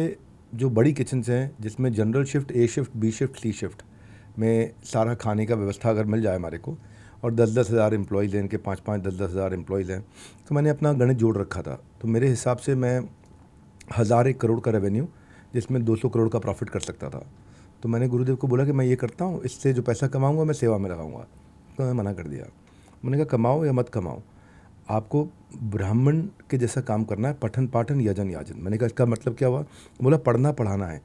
जो बड़ी किचन से हैं जिसमें general shift A shift B shift C shift में सारा खाने का व्यवस्था अगर मिल जाए हमारे को और दस दस हज़ार एम्प्लॉयज़ हैं इनके पाँच पाँच दस दस हज़ार एम्प्लॉयज़ हैं तो मैंने अपना गणित जोड़ रखा था तो मेरे हिसाब से मैं हज़ार एक करोड़ का रेवेन्यू जिसमें दो सौ करोड़ का प्रॉफिट कर सकता था तो मैंने गुरुदेव को बोला कि मैं ये करता हूँ इससे जो पैसा कमाऊँगा मैं सेवा में लगाऊँगा तो मैंने मना कर दिया मैंने कहा कमाओ या मत कमाओ आपको ब्राह्मण के जैसा काम करना है पठन पाठन यजन याजन मैंने कहा इसका मतलब क्या हुआ बोला पढ़ना पढ़ाना है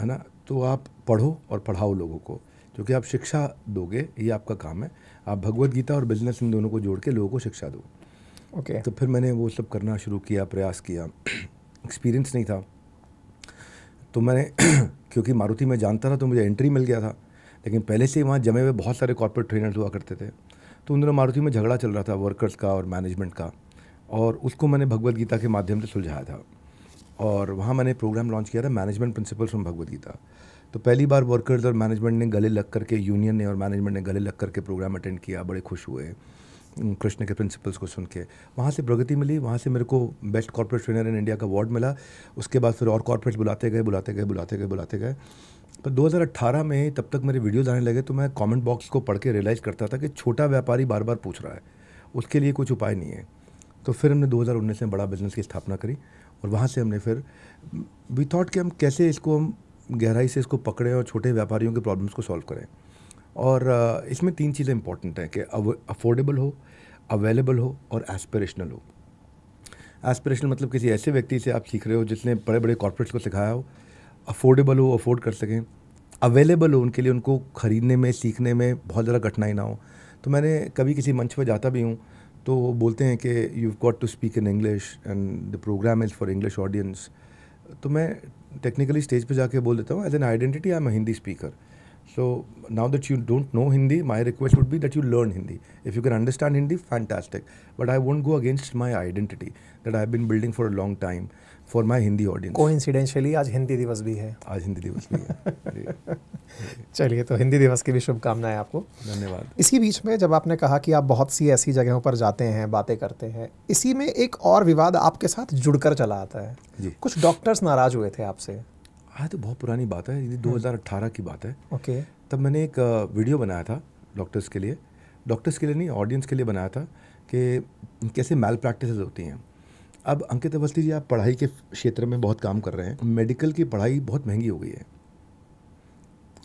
है ना तो आप पढ़ो और पढ़ाओ लोगों को क्योंकि आप शिक्षा दोगे ये आपका काम है आप भगवत गीता और बिजनेस इन दोनों को जोड़ के लोगों को शिक्षा दो ओके okay. तो फिर मैंने वो सब करना शुरू किया प्रयास किया एक्सपीरियंस नहीं था तो मैंने क्योंकि मारुति में जानता था तो मुझे एंट्री मिल गया था लेकिन पहले से ही वहाँ जमे हुए बहुत सारे कॉर्पोरेट ट्रेनर्स हुआ करते थे तो उन दिनों मारुति में झगड़ा चल रहा था वर्कर्स का और मैनेजमेंट का और उसको मैंने भगवत गीता के माध्यम से सुलझाया था और वहाँ मैंने प्रोग्राम लॉन्च किया था management principles from Bhagavad Gita तो पहली बार वर्कर्स और मैनेजमेंट ने गले लग करके यूनियन ने और मैनेजमेंट ने गले लग करके प्रोग्राम अटेंड किया बड़े खुश हुए कृष्ण के प्रिंसिपल्स को सुन के वहाँ से प्रगति मिली वहाँ से मेरे को best corporate trainer in India का अवार्ड मिला उसके बाद फिर और कॉर्पोरेट्स बुलाते गए बुलाते गए बुलाते गए बुलाते गए पर 2018 में तब तक मेरे वीडियोज़ आने लगे तो मैं कमेंट बॉक्स को पढ़ के रियलाइज़ करता था कि छोटा व्यापारी बार बार पूछ रहा है उसके लिए कुछ उपाय नहीं है तो फिर हमने 2019 में बड़ा बिजनेस की स्थापना करी और वहाँ से हमने फिर वी थॉट कि हम कैसे इसको हम गहराई से इसको पकड़ें और छोटे व्यापारियों के प्रॉब्लम्स को सॉल्व करें और इसमें तीन चीज़ें इंपॉर्टेंट हैं कि अफोर्डेबल हो अवेलेबल हो और एस्पिरेशनल हो एस्पिरेशनल मतलब किसी ऐसे व्यक्ति से आप सीख रहे हो जिसने बड़े बड़े कॉर्पोरेट्स को सिखाया हो अफोर्डेबल हो अफोर्ड कर सकें अवेलेबल हो उनके लिए उनको ख़रीदने में सीखने में बहुत ज़्यादा कठिनाई ना हो तो मैंने कभी किसी मंच पर जाता भी हूँ तो बोलते हैं कि you got to speak in English and the programme is for English audience तो मैं टेक्निकली स्टेज पर जाके बोल देता हूँ as an identity I am a Hindi speaker so now that you don't know Hindi my request would be that you learn Hindi if you can understand Hindi fantastic but I won't go against my identity that I been building for a long time for my Hindi audience को इंसिडेंशियली आज हिंदी दिवस भी है आज हिंदी दिवस भी है चलिए तो हिंदी दिवस की भी शुभकामनाएं आपको धन्यवाद इसी बीच में जब आपने कहा कि आप बहुत सी ऐसी जगहों पर जाते हैं बातें करते हैं इसी में एक और विवाद आपके साथ जुड़कर चला आता है जी कुछ डॉक्टर्स नाराज हुए थे आपसे हाँ तो बहुत पुरानी बात है दो हज़ार की बात है ओके तब मैंने एक वीडियो बनाया था डॉक्टर्स के लिए डॉक्टर्स के लिए नहीं ऑडियंस के लिए बनाया था कि कैसे मेल प्रैक्टिस होती हैं अब अंकित अवस्थी जी आप पढ़ाई के क्षेत्र में बहुत काम कर रहे हैं मेडिकल की पढ़ाई बहुत महंगी हो गई है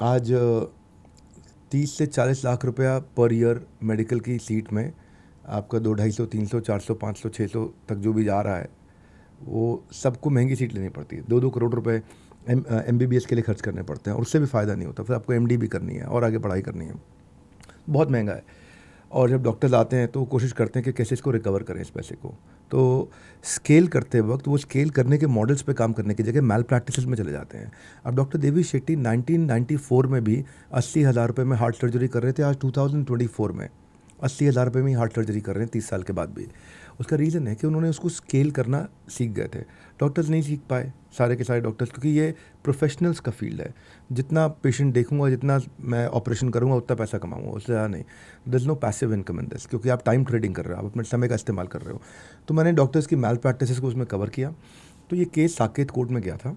आज तीस से चालीस लाख रुपया पर ईयर मेडिकल की सीट में आपका दो ढाई सौ तीन सौ चार सौ पाँच सौ छः सौ तक जो भी जा रहा है वो सबको महंगी सीट लेनी पड़ती है दो दो करोड़ रुपए एम बी बी एस के लिए खर्च करने पड़ते हैं और उससे भी फ़ायदा नहीं होता फिर आपको एम डी भी करनी है और आगे पढ़ाई करनी है बहुत महंगा है और जब डॉक्टर्स आते हैं तो कोशिश करते हैं कि कैसे इसको रिकवर करें इस पैसे को तो स्केल करते वक्त वो स्केल करने के मॉडल्स पे काम करने की जगह मेल प्रैक्टिस में चले जाते हैं अब डॉक्टर देवी शेट्टी 1994 में भी अस्सी हज़ार रुपये में हार्ट सर्जरी कर रहे थे आज 2024 में अस्सी हज़ार रुपये में हार्ट सर्जरी कर रहे हैं तीस साल के बाद भी उसका रीज़न है कि उन्होंने उसको स्केल करना सीख गए थे डॉक्टर्स नहीं सीख पाए सारे के सारे डॉक्टर्स क्योंकि ये प्रोफेशनल्स का फील्ड है जितना पेशेंट देखूंगा जितना मैं ऑपरेशन करूंगा उतना पैसा कमाऊंगा उससे ज़्यादा नहीं there is no passive income in this क्योंकि आप टाइम ट्रेडिंग कर रहे हो आप अपने समय का इस्तेमाल कर रहे हो तो मैंने डॉक्टर्स की मेल प्रैक्टिस को उसमें कवर किया तो ये केस साकेत कोर्ट में गया था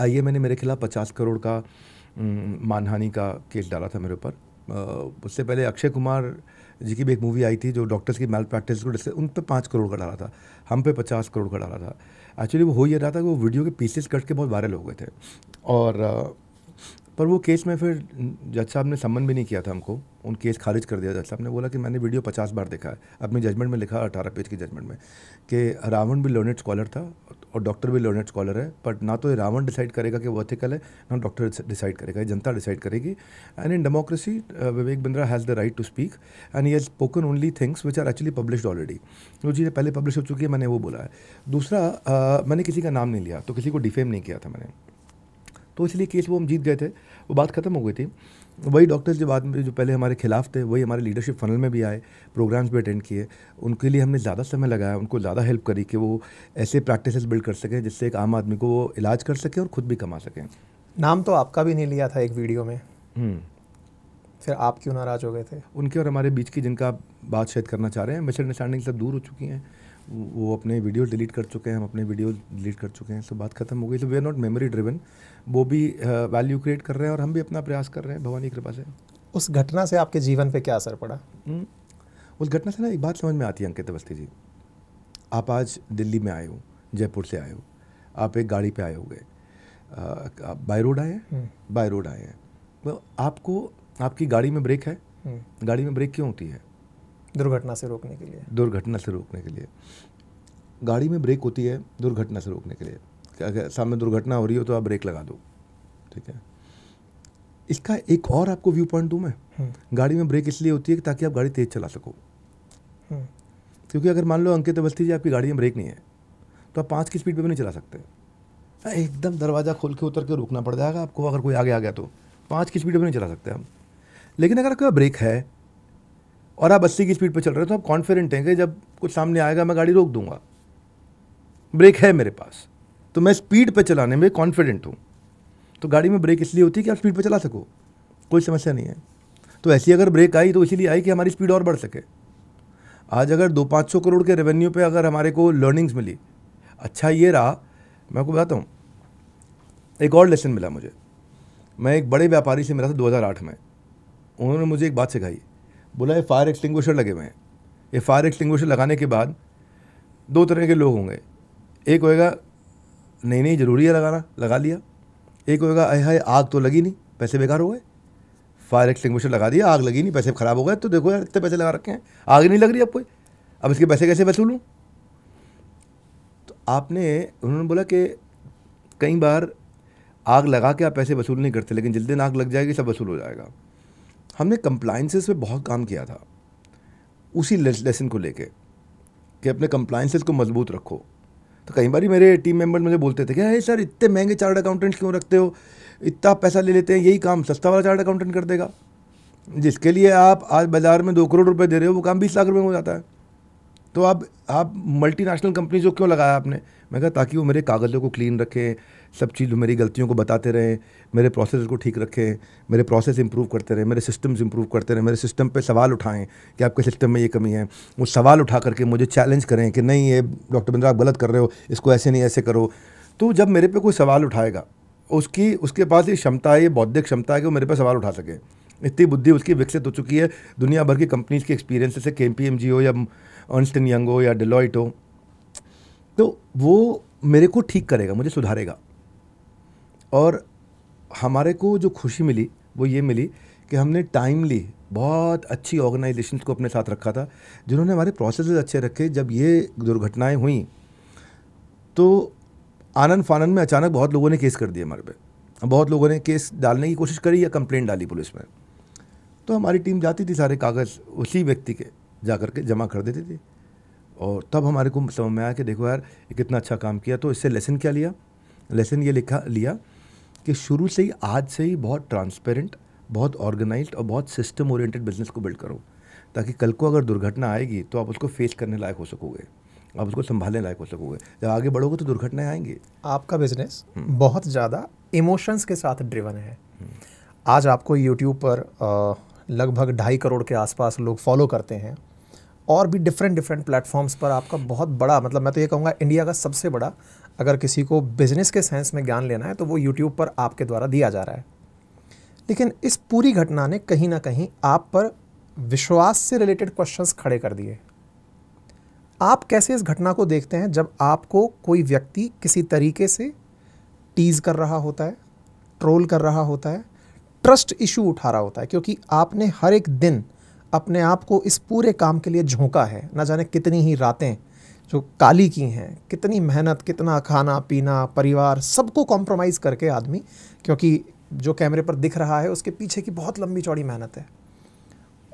आइए मैंने मेरे खिलाफ पचास करोड़ का मानहानि का केस डाला था मेरे ऊपर उससे पहले अक्षय कुमार जी की भी एक मूवी आई थी जो डॉक्टर्स की मेल प्रैक्टिस को उन पर पाँच करोड़ का डाला था हम पे पचास करोड़ का डाला था एक्चुअली वो हो ये रहा था कि वो वीडियो के पीसेस कट के बहुत वायरल हो गए थे और पर वो केस में फिर जज साहब ने सम्मन भी नहीं किया था हमको उन केस खारिज कर दिया जज साहब ने बोला कि मैंने वीडियो पचास बार देखा है अपने जजमेंट में लिखा अठारह पेज की जजमेंट में कि रावण भी लर्नेड स्कॉलर था और डॉक्टर भी लर्नेड स्कॉलर है बट ना तो रावण डिसाइड करेगा कि वो एथिकल है ना डॉक्टर डिसाइड करेगा जनता डिसाइड करेगी and in democracy Vivek Bindra has the right to speak and he has spoken only things which are actually publish already जो चीज़ें पहले पब्लिश हो चुकी है मैंने वो बोला है दूसरा uh, मैंने किसी का नाम नहीं लिया तो किसी को डिफेम नहीं किया था मैंने तो इसलिए केस वो हम जीत गए थे वो बात ख़त्म हो गई थी वही डॉक्टर्स जो बाद में जो पहले हमारे खिलाफ थे वही हमारे लीडरशिप फनल में भी आए प्रोग्राम्स भी अटेंड किए उनके लिए हमने ज़्यादा समय लगाया उनको ज़्यादा हेल्प करी कि वो ऐसे प्रैक्टिस बिल्ड कर सकें जिससे एक आम आदमी को वो इलाज कर सकें और खुद भी कमा सकें नाम तो आपका भी नहीं लिया था एक वीडियो में हम्म। फिर आप क्यों नाराज हो गए थे उनके और हमारे बीच की जिनका आप बात शायद करना चाह रहे हैं मिसअंडरस्टैंडिंग सब दूर हो चुकी हैं वो अपने वीडियो डिलीट कर चुके हैं हम अपने वीडियो डिलीट कर चुके हैं सब बात खत्म हो गई तो we are not memory driven वो भी वैल्यू क्रिएट कर रहे हैं और हम भी अपना प्रयास कर रहे हैं भगवान की कृपा से उस घटना से आपके जीवन पे क्या असर पड़ा हम्म। उस घटना से ना एक बात समझ में आती है अंकित अवस्थी जी आप आज दिल्ली में आए हो जयपुर से आए हो आप एक गाड़ी पे आए हो गए आप बाय रोड आए हैं बाय हम्म। रोड आए हैं तो आपको आपकी गाड़ी में ब्रेक है हम्म। गाड़ी में ब्रेक क्यों होती है दुर्घटना से रोकने के लिए दुर्घटना से रोकने के लिए गाड़ी में ब्रेक होती है दुर्घटना से रोकने के लिए अगर सामने दुर्घटना हो रही हो तो आप ब्रेक लगा दो ठीक है इसका एक और आपको व्यू पॉइंट दूँ मैं हम्म। गाड़ी में ब्रेक इसलिए होती है ताकि आप गाड़ी तेज़ चला सको हम्म। क्योंकि अगर मान लो अंकित अवस्थी जी आपकी गाड़ी में ब्रेक नहीं है तो आप पाँच की स्पीड पर भी नहीं चला सकते हाँ, एकदम दरवाज़ा खोल के उतर के रुकना पड़ जाएगा आपको अगर कोई आगे आ गया तो पाँच की स्पीड पर नहीं चला सकते हम लेकिन अगर आपका ब्रेक है और आप अस्सी की स्पीड पर चल रहे हो तो आप कॉन्फिडेंट हैं कि जब कुछ सामने आएगा मैं गाड़ी रोक दूंगा ब्रेक है मेरे पास तो मैं स्पीड पर चलाने में कॉन्फिडेंट हूँ तो गाड़ी में ब्रेक इसलिए होती है कि आप स्पीड पर चला सको कोई समस्या नहीं है तो ऐसी अगर ब्रेक आई तो इसीलिए आई कि हमारी स्पीड और बढ़ सके आज अगर दो पाँच सौ करोड़ के रेवेन्यू पे अगर हमारे को लर्निंग्स मिली अच्छा ये रहा मैं आपको बताता हूँ एक और लेसन मिला मुझे मैं एक बड़े व्यापारी से मिला था 2008 में उन्होंने मुझे एक बात सिखाई बोला ये फायर एक्सटिंग्विशर लगे हुए हैं ये फायर एक्सटिंग्विशर लगाने के बाद दो तरह के लोग होंगे एक होएगा नहीं नहीं ज़रूरी है लगाना लगा लिया एक होगा अय हाय आग तो लगी नहीं पैसे बेकार हो गए फायर एक्सटिंग लगा दिया आग लगी नहीं पैसे ख़राब हो गए तो देखो यार इतने पैसे लगा रखे हैं आग नहीं लग रही आपको अब इसके पैसे कैसे वसूलूँ तो आपने उन्होंने बोला कि कई बार आग लगा के आप पैसे वसूल नहीं करते लेकिन जिस दिन आग लग जाएगी सब वसूल हो जाएगा हमने कंप्लाइंसेस पे बहुत काम किया था उसी लेसन को लेके कि अपने कंप्लाइंसेस को मजबूत रखो तो कई बार मेरे टीम मेंबर मुझे बोलते थे कि अरे सर इतने महंगे चार्ट अकाउंटेंट क्यों रखते हो इतना पैसा ले लेते हैं यही काम सस्ता वाला चार्ट अकाउंटेंट कर देगा जिसके लिए आप आज बाज़ार में दो करोड़ रुपए दे रहे हो वो काम बीस लाख रुपये में हो जाता है तो आप आप मल्टीनेशनल कंपनीज को क्यों लगाया आपने मैं कहा ताकि वो मेरे कागज़ों को क्लीन रखें सब चीज़ मेरी गलतियों को बताते रहें मेरे प्रोसेस को ठीक रखें मेरे प्रोसेस इंप्रूव करते रहें मेरे सिस्टम्स इंप्रूव करते रहें मेरे सिस्टम पे सवाल उठाएं कि आपके सिस्टम में ये कमी है वो सवाल उठा करके मुझे चैलेंज करें कि नहीं ये डॉक्टर बिंद्रा आप गलत कर रहे हो इसको ऐसे नहीं ऐसे करो तो जब मेरे पे कोई सवाल उठाएगा उसकी उसके पास ये क्षमता है ये बौद्धिक क्षमता है कि वो मेरे पे सवाल उठा सके इतनी बुद्धि उसकी विकसित हो चुकी है दुनिया भर की कंपनीज के एक्सपीरियंस जैसे के एम हो या अर्नस्टन यंग हो या डिलॉइट हो तो वो मेरे को ठीक करेगा मुझे सुधारेगा और हमारे को जो खुशी मिली वो ये मिली कि हमने टाइमली बहुत अच्छी ऑर्गेनाइजेशन को अपने साथ रखा था जिन्होंने हमारे प्रोसेस अच्छे रखे जब ये दुर्घटनाएँ हुई तो आनंद फानंद में अचानक बहुत लोगों ने केस कर दिए हमारे पे बहुत लोगों ने केस डालने की कोशिश करी या कंप्लेंट डाली पुलिस में तो हमारी टीम जाती थी सारे कागज़ उसी व्यक्ति के जा कर के जमा कर देती थी और तब हमारे को समझ में आया कि देखो यार कितना अच्छा काम किया तो इससे लेसन क्या लिया लेसन ये लिखा लिया कि शुरू से ही आज से ही बहुत ट्रांसपेरेंट बहुत ऑर्गेनाइज और बहुत सिस्टम ओरिएंटेड बिजनेस को बिल्ड करो ताकि कल को अगर दुर्घटना आएगी तो आप उसको फेस करने लायक हो सकोगे आप उसको संभालने लायक हो सकोगे जब आगे बढ़ोगे तो दुर्घटनाएं आएंगी आपका बिजनेस हम्म। बहुत ज़्यादा इमोशंस के साथ ड्रिवन है हम्म। आज आपको यूट्यूब पर लगभग ढाई करोड़ के आसपास लोग फॉलो करते हैं और भी डिफरेंट डिफरेंट प्लेटफॉर्म्स पर आपका बहुत बड़ा मतलब मैं तो ये कहूँगा इंडिया का सबसे बड़ा अगर किसी को बिजनेस के सेंस में ज्ञान लेना है तो वो यूट्यूब पर आपके द्वारा दिया जा रहा है लेकिन इस पूरी घटना ने कहीं ना कहीं आप पर विश्वास से रिलेटेड क्वेश्चंस खड़े कर दिए आप कैसे इस घटना को देखते हैं जब आपको कोई व्यक्ति किसी तरीके से टीज़ कर रहा होता है ट्रोल कर रहा होता है ट्रस्ट इशू उठा रहा होता है क्योंकि आपने हर एक दिन अपने आप को इस पूरे काम के लिए झोंका है ना जाने कितनी ही रातें जो काली की हैं कितनी मेहनत कितना खाना पीना परिवार सबको कॉम्प्रोमाइज़ करके आदमी क्योंकि जो कैमरे पर दिख रहा है उसके पीछे की बहुत लंबी चौड़ी मेहनत है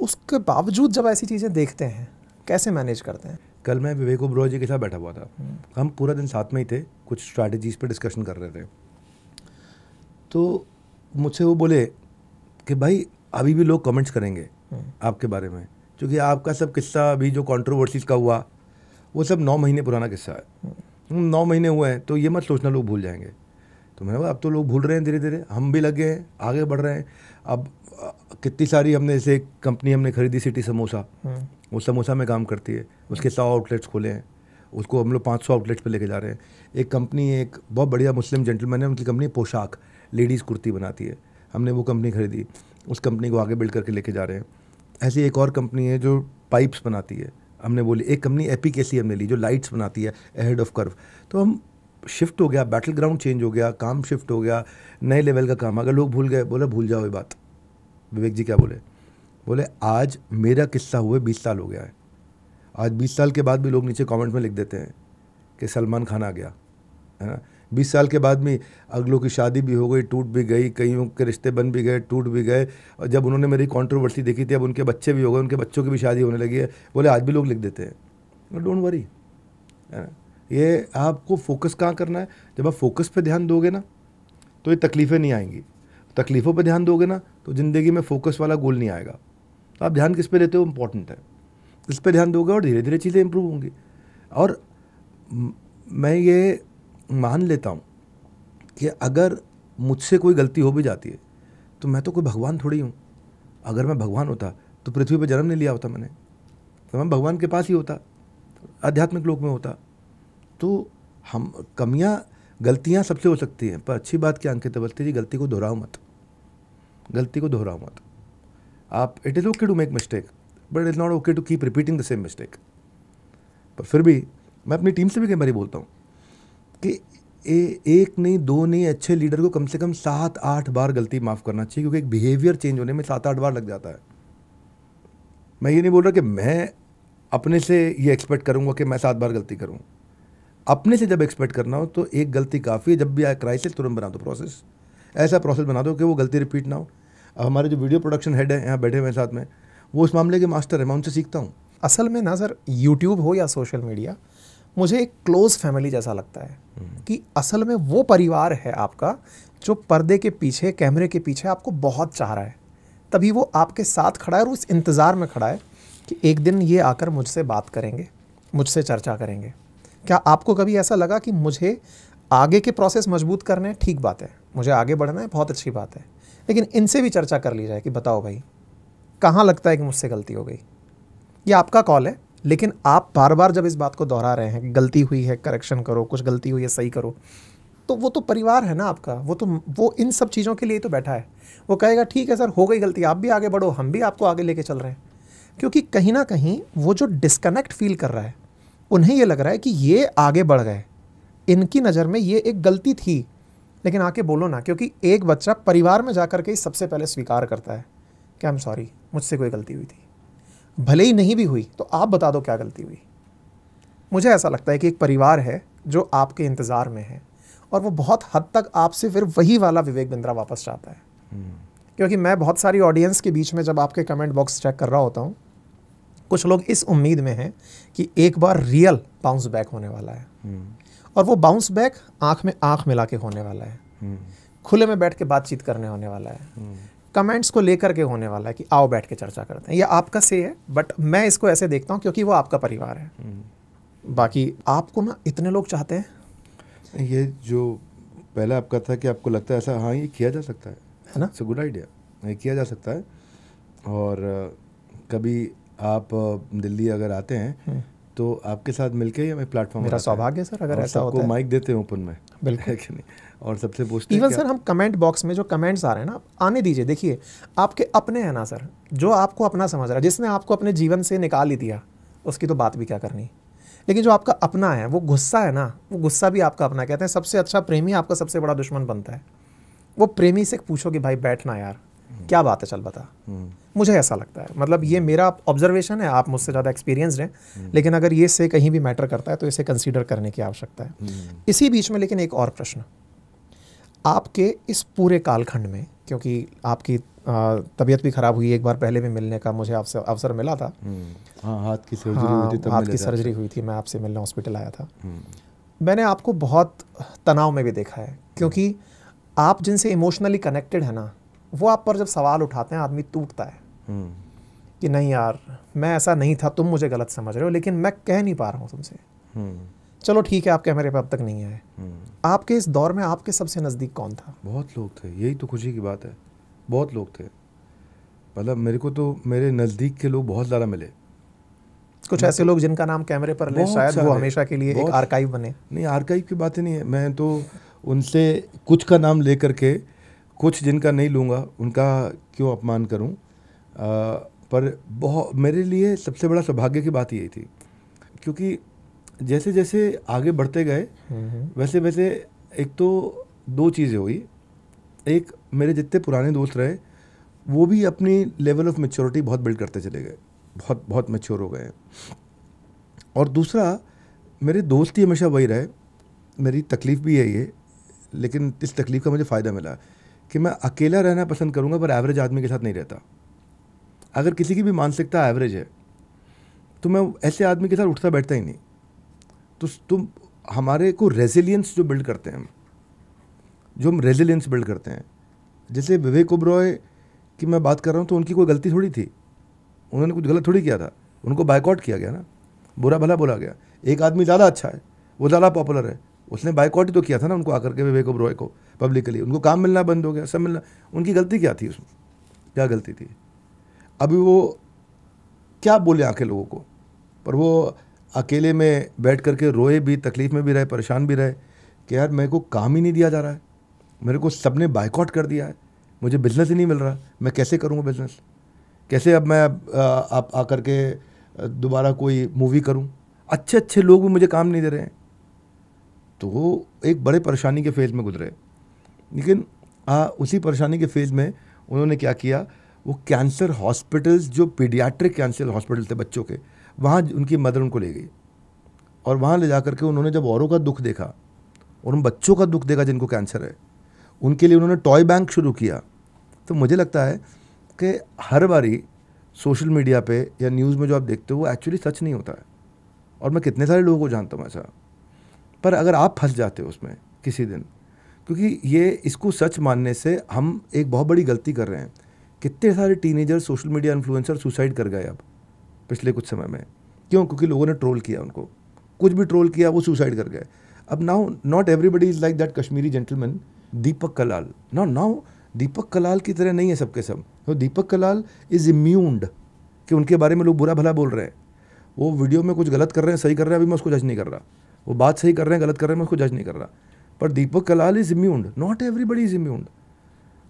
उसके बावजूद जब ऐसी चीज़ें देखते हैं कैसे मैनेज करते हैं कल मैं विवेक ओब्रॉय जी के साथ बैठा हुआ था हम्म। हम पूरा दिन साथ में ही थे कुछ स्ट्रैटेजीज पर डिस्कशन कर रहे थे तो मुझसे वो बोले कि भाई अभी भी लोग कमेंट्स करेंगे हम्म। आपके बारे में क्योंकि आपका सब किस्सा अभी जो कॉन्ट्रोवर्सीज का हुआ वो सब नौ महीने पुराना किस्सा है हम्म। नौ महीने हुए हैं तो ये मत सोचना लोग भूल जाएंगे तो मैंने बोला अब तो लोग भूल रहे हैं धीरे धीरे हम भी लग गए हैं आगे बढ़ रहे हैं अब कितनी सारी हमने जैसे एक कंपनी हमने खरीदी सिटी समोसा हम्म। वो समोसा में काम करती है उसके सौ आउटलेट्स खोले हैं उसको हम लोग पाँच सौ आउटलेट्स पर लेके जा रहे हैं एक कंपनी एक बहुत बढ़िया मुस्लिम जेंटलमैन है उनकी कंपनी पोशाक लेडीज़ कुर्ती बनाती है हमने वो कंपनी खरीदी उस कंपनी को आगे बिल्ड करके लेके जा रहे हैं ऐसी एक और कंपनी है जो पाइप्स बनाती है हमने बोली एक कंपनी के सी हमने ली जो लाइट्स बनाती है हेड ऑफ कर्व तो हम शिफ्ट हो गया बैटल ग्राउंड चेंज हो गया काम शिफ्ट हो गया नए लेवल का काम अगर लोग भूल गए बोले भूल जाओ ये बात विवेक जी क्या बोले बोले आज मेरा किस्सा हुए बीस साल हो गया है आज बीस साल के बाद भी लोग नीचे कमेंट में लिख देते हैं कि सलमान खान आ गया है ना बीस साल के बाद में अगलों की शादी भी हो गई टूट भी गई कईयों के रिश्ते बन भी गए टूट भी गए और जब उन्होंने मेरी कॉन्ट्रोवर्सी देखी थी अब उनके बच्चे भी हो गए उनके बच्चों की भी शादी होने लगी है बोले आज भी लोग लिख देते हैं डोंट वरी ये आपको फोकस कहाँ करना है जब आप फोकस पर ध्यान दोगे ना तो ये तकलीफ़ें नहीं आएंगी तकलीफ़ों पर ध्यान दोगे ना तो ज़िंदगी में फोकस वाला गोल नहीं आएगा तो आप ध्यान किस पर देते हो इम्पॉर्टेंट है इस पर ध्यान दोगे और धीरे धीरे चीज़ें इम्प्रूव होंगी और मैं ये मान लेता हूँ कि अगर मुझसे कोई गलती हो भी जाती है तो मैं तो कोई भगवान थोड़ी हूँ अगर मैं भगवान होता तो पृथ्वी पर जन्म नहीं लिया होता मैंने तो मैं भगवान के पास ही होता आध्यात्मिक लोक में होता तो हम कमियाँ गलतियाँ सबसे हो सकती हैं पर अच्छी बात क्या अंकित अवस्थी जी गलती को दोहराओ मत गलती को दोहराओ मत आप it is okay to make mistake but is not okay to keep repeating the same mistake पर फिर भी मैं अपनी टीम से भी कई बार बोलता हूँ कि ए, एक नहीं दो नहीं अच्छे लीडर को कम से कम सात आठ बार गलती माफ़ करना चाहिए क्योंकि एक बिहेवियर चेंज होने में सात आठ बार लग जाता है मैं ये नहीं बोल रहा कि मैं अपने से ये एक्सपेक्ट करूँगा कि मैं सात बार गलती करूँ अपने से जब एक्सपेक्ट करना हो तो एक गलती काफ़ी है जब भी आए क्राइसिस तुरंत बना दो प्रोसेस ऐसा प्रोसेस बना दो कि वो गलती रिपीट ना हो अब हमारे जो वीडियो प्रोडक्शन हेड है यहाँ बैठे हुए साथ में वो इस मामले के मास्टर हैं मैं उनसे सीखता हूँ असल में ना सर यूट्यूब हो या सोशल मीडिया मुझे एक क्लोज फैमिली जैसा लगता है कि असल में वो परिवार है आपका जो पर्दे के पीछे कैमरे के पीछे आपको बहुत चाह रहा है तभी वो आपके साथ खड़ा है और उस इंतज़ार में खड़ा है कि एक दिन ये आकर मुझसे बात करेंगे मुझसे चर्चा करेंगे क्या आपको कभी ऐसा लगा कि मुझे आगे के प्रोसेस मजबूत करने हैं ठीक बात है मुझे आगे बढ़ना है बहुत अच्छी बात है लेकिन इनसे भी चर्चा कर ली जाए कि बताओ भाई कहाँ लगता है कि मुझसे गलती हो गई ये आपका कॉल है लेकिन आप बार बार जब इस बात को दोहरा रहे हैं गलती हुई है करेक्शन करो कुछ गलती हुई है सही करो तो वो तो परिवार है ना आपका वो तो वो इन सब चीज़ों के लिए तो बैठा है वो कहेगा ठीक है सर हो गई गलती आप भी आगे बढ़ो हम भी आपको आगे लेके चल रहे हैं क्योंकि कहीं ना कहीं वो जो डिस्कनेक्ट फील कर रहा है उन्हें ये लग रहा है कि ये आगे बढ़ गए इनकी नज़र में ये एक गलती थी लेकिन आके बोलो ना क्योंकि एक बच्चा परिवार में जा कर के सबसे पहले स्वीकार करता है कि आई एम सॉरी मुझसे कोई गलती हुई थी भले ही नहीं भी हुई तो आप बता दो क्या गलती हुई मुझे ऐसा लगता है कि एक परिवार है जो आपके इंतज़ार में है और वो बहुत हद तक आपसे फिर वही वाला विवेक बिंद्रा वापस चाहता है हम्म। क्योंकि मैं बहुत सारी ऑडियंस के बीच में जब आपके कमेंट बॉक्स चेक कर रहा होता हूँ कुछ लोग इस उम्मीद में हैं कि एक बार रियल बाउंस बैक होने वाला है हम्म। और वो बाउंस बैक आंख में आंख मिला के होने वाला है हम्म। खुले में बैठ के बातचीत करने होने वाला है कमेंट्स को लेकर के होने वाला है कि आओ बैठ के चर्चा करते हैं ये आपका से है बट मैं इसको ऐसे देखता हूँ क्योंकि वो आपका परिवार है हम्म। बाकी आपको ना इतने लोग चाहते हैं ये जो पहला आपका था कि आपको लगता है ऐसा हाँ ये किया जा सकता है है ना गुड आइडिया ये किया जा सकता है और कभी आप दिल्ली अगर आते हैं हम्म। तो आपके साथ मिलके ही हमें प्लेटफॉर्म मेरा सौभाग्य सर अगर ऐसा होता है माइक देते हैं ओपन में बिल्कुल नहीं और सबसे पूछते हैं इवन सर हम कमेंट बॉक्स में जो कमेंट्स आ रहे हैं ना आने दीजिए देखिए आपके अपने हैं ना सर जो आपको अपना समझ रहा है जिसने आपको अपने जीवन से निकाल ही दिया उसकी तो बात भी क्या करनी लेकिन जो आपका अपना है वो गुस्सा है ना वो गुस्सा भी आपका अपना कहते हैं सबसे अच्छा प्रेमी आपका सबसे बड़ा दुश्मन बनता है वो प्रेमी से पूछो कि भाई बैठना यार हम्म। क्या बात है चल बता हम्म। मुझे ऐसा लगता है मतलब ये मेरा ऑब्जर्वेशन है आप मुझसे ज़्यादा एक्सपीरियंस हैं हम्म। लेकिन अगर ये से कहीं भी मैटर करता है तो इसे कंसीडर करने की आवश्यकता है इसी बीच में लेकिन एक और प्रश्न आपके इस पूरे कालखंड में क्योंकि आपकी तबीयत भी खराब हुई एक बार पहले भी मिलने का मुझे आपसे अवसर मिला था हम्म। हाँ हाथ की सर्जरी हाँ, हुई थी हाथ की सर्जरी हुई थी मैं आपसे मिलने हॉस्पिटल आया था हम्म। मैंने आपको बहुत तनाव में भी देखा है क्योंकि आप जिनसे इमोशनली कनेक्टेड है ना वो आप पर जब सवाल उठाते हैं आदमी टूटता है हम्म। कि नहीं यार मैं ऐसा नहीं था तुम मुझे गलत समझ रहे हो लेकिन मैं कह नहीं पा रहा हूँ तुमसे चलो ठीक है आप कैमरे पर अब तक नहीं आए हम्म। आपके इस दौर में आपके सबसे नज़दीक कौन था बहुत लोग थे यही तो खुशी की बात है बहुत लोग थे मतलब मेरे को तो मेरे नज़दीक के लोग बहुत ज़्यादा मिले कुछ ऐसे लोग जिनका नाम कैमरे पर ले शायद वो हमेशा के लिए एक आर्काइव बने नहीं आर्काइव की ही नहीं है मैं तो उनसे कुछ का नाम ले करके कुछ जिनका नहीं लूँगा उनका क्यों अपमान करूँ पर बहुत मेरे लिए सबसे बड़ा सौभाग्य की बात यही थी क्योंकि जैसे जैसे आगे बढ़ते गए वैसे वैसे एक तो दो चीज़ें हुई एक मेरे जितने पुराने दोस्त रहे वो भी अपनी लेवल ऑफ मेच्योरिटी बहुत बिल्ड करते चले गए बहुत बहुत मेच्योर हो गए और दूसरा मेरे दोस्त ही हमेशा वही रहे मेरी तकलीफ़ भी है ये लेकिन इस तकलीफ़ का मुझे फ़ायदा मिला कि मैं अकेला रहना पसंद करूँगा पर एवरेज आदमी के साथ नहीं रहता अगर किसी की भी मानसिकता एवरेज है तो मैं ऐसे आदमी के साथ उठता बैठता ही नहीं तो तुम हमारे को रेजिलियंस जो बिल्ड करते हैं हम जो हम रेजिलियंस बिल्ड करते हैं जैसे विवेक ओब्रॉय की मैं बात कर रहा हूँ तो उनकी कोई गलती थोड़ी थी उन्होंने कुछ गलत थोड़ी किया था उनको बाइकआउट किया गया ना बुरा भला बोला गया एक आदमी ज़्यादा अच्छा है वो ज़्यादा पॉपुलर है उसने बाइकआउट ही तो किया था ना उनको आकर के विवेक ओब्रॉय को पब्लिकली उनको काम मिलना बंद हो गया सब मिलना उनकी गलती क्या थी उसमें क्या गलती थी अभी वो क्या बोले आके लोगों को पर वो अकेले में बैठ करके रोए भी तकलीफ़ में भी रहे परेशान भी रहे कि यार मेरे को काम ही नहीं दिया जा रहा है मेरे को सब ने बाइकआउट कर दिया है मुझे बिज़नेस ही नहीं मिल रहा मैं कैसे करूँगा बिज़नेस कैसे अब मैं आप आ करके दोबारा कोई मूवी करूँ अच्छे अच्छे लोग भी मुझे काम नहीं दे रहे हैं तो एक बड़े परेशानी के फेज़ में गुजरे लेकिन आ, उसी परेशानी के फेज़ में उन्होंने क्या किया वो कैंसर हॉस्पिटल्स जो पीडियाट्रिक कैंसर हॉस्पिटल थे बच्चों के वहाँ उनकी मदर उनको ले गई और वहाँ ले जा कर के उन्होंने जब औरों का दुख देखा और उन बच्चों का दुख देखा जिनको कैंसर है उनके लिए उन्होंने टॉय बैंक शुरू किया तो मुझे लगता है कि हर बारी सोशल मीडिया पे या न्यूज़ में जो आप देखते हो वो एक्चुअली सच नहीं होता है और मैं कितने सारे लोगों को जानता हूँ ऐसा पर अगर आप फंस जाते हो उसमें किसी दिन क्योंकि ये इसको सच मानने से हम एक बहुत बड़ी गलती कर रहे हैं कितने सारे teenager social media influencer suicide कर गए अब पिछले कुछ समय में क्यों क्योंकि लोगों ने ट्रोल किया उनको कुछ भी ट्रोल किया वो सुसाइड कर गए अब now not everybody is like that Kashmiri gentleman Deepak Kalal now now Deepak Kalal की तरह नहीं है सबके सब तो दीपक कलाल इज़ इम्यून्ड कि उनके बारे में लोग बुरा भला बोल रहे हैं वो वीडियो में कुछ गलत कर रहे हैं सही कर रहे हैं अभी मैं उसको जज नहीं कर रहा वो बात सही कर रहे हैं गलत कर रहे हैं मैं उसको जज नहीं कर रहा पर Deepak Kalal is immuned not everybody is immuned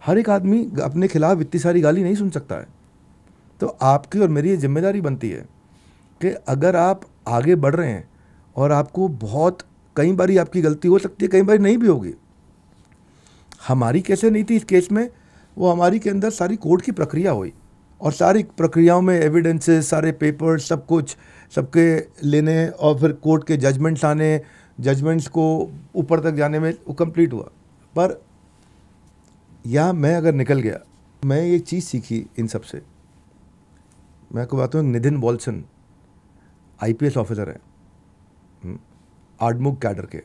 हर एक आदमी अपने खिलाफ इतनी सारी गाली नहीं सुन सकता है तो आपकी और मेरी ये जिम्मेदारी बनती है कि अगर आप आगे बढ़ रहे हैं और आपको बहुत कई बार आपकी गलती हो सकती है कई बार नहीं भी होगी हमारी कैसे नहीं थी इस केस में वो हमारी के अंदर सारी कोर्ट की प्रक्रिया हुई और सारी प्रक्रियाओं में एविडेंसेस सारे पेपर्स सब कुछ सबके लेने और फिर कोर्ट के जजमेंट्स आने जजमेंट्स को ऊपर तक जाने में वो कंप्लीट हुआ पर या मैं अगर निकल गया मैं ये चीज़ सीखी इन सब से मैं आपको बताता हूँ निधिन बॉल्सन आईपीएस ऑफिसर है आडमुख कैडर के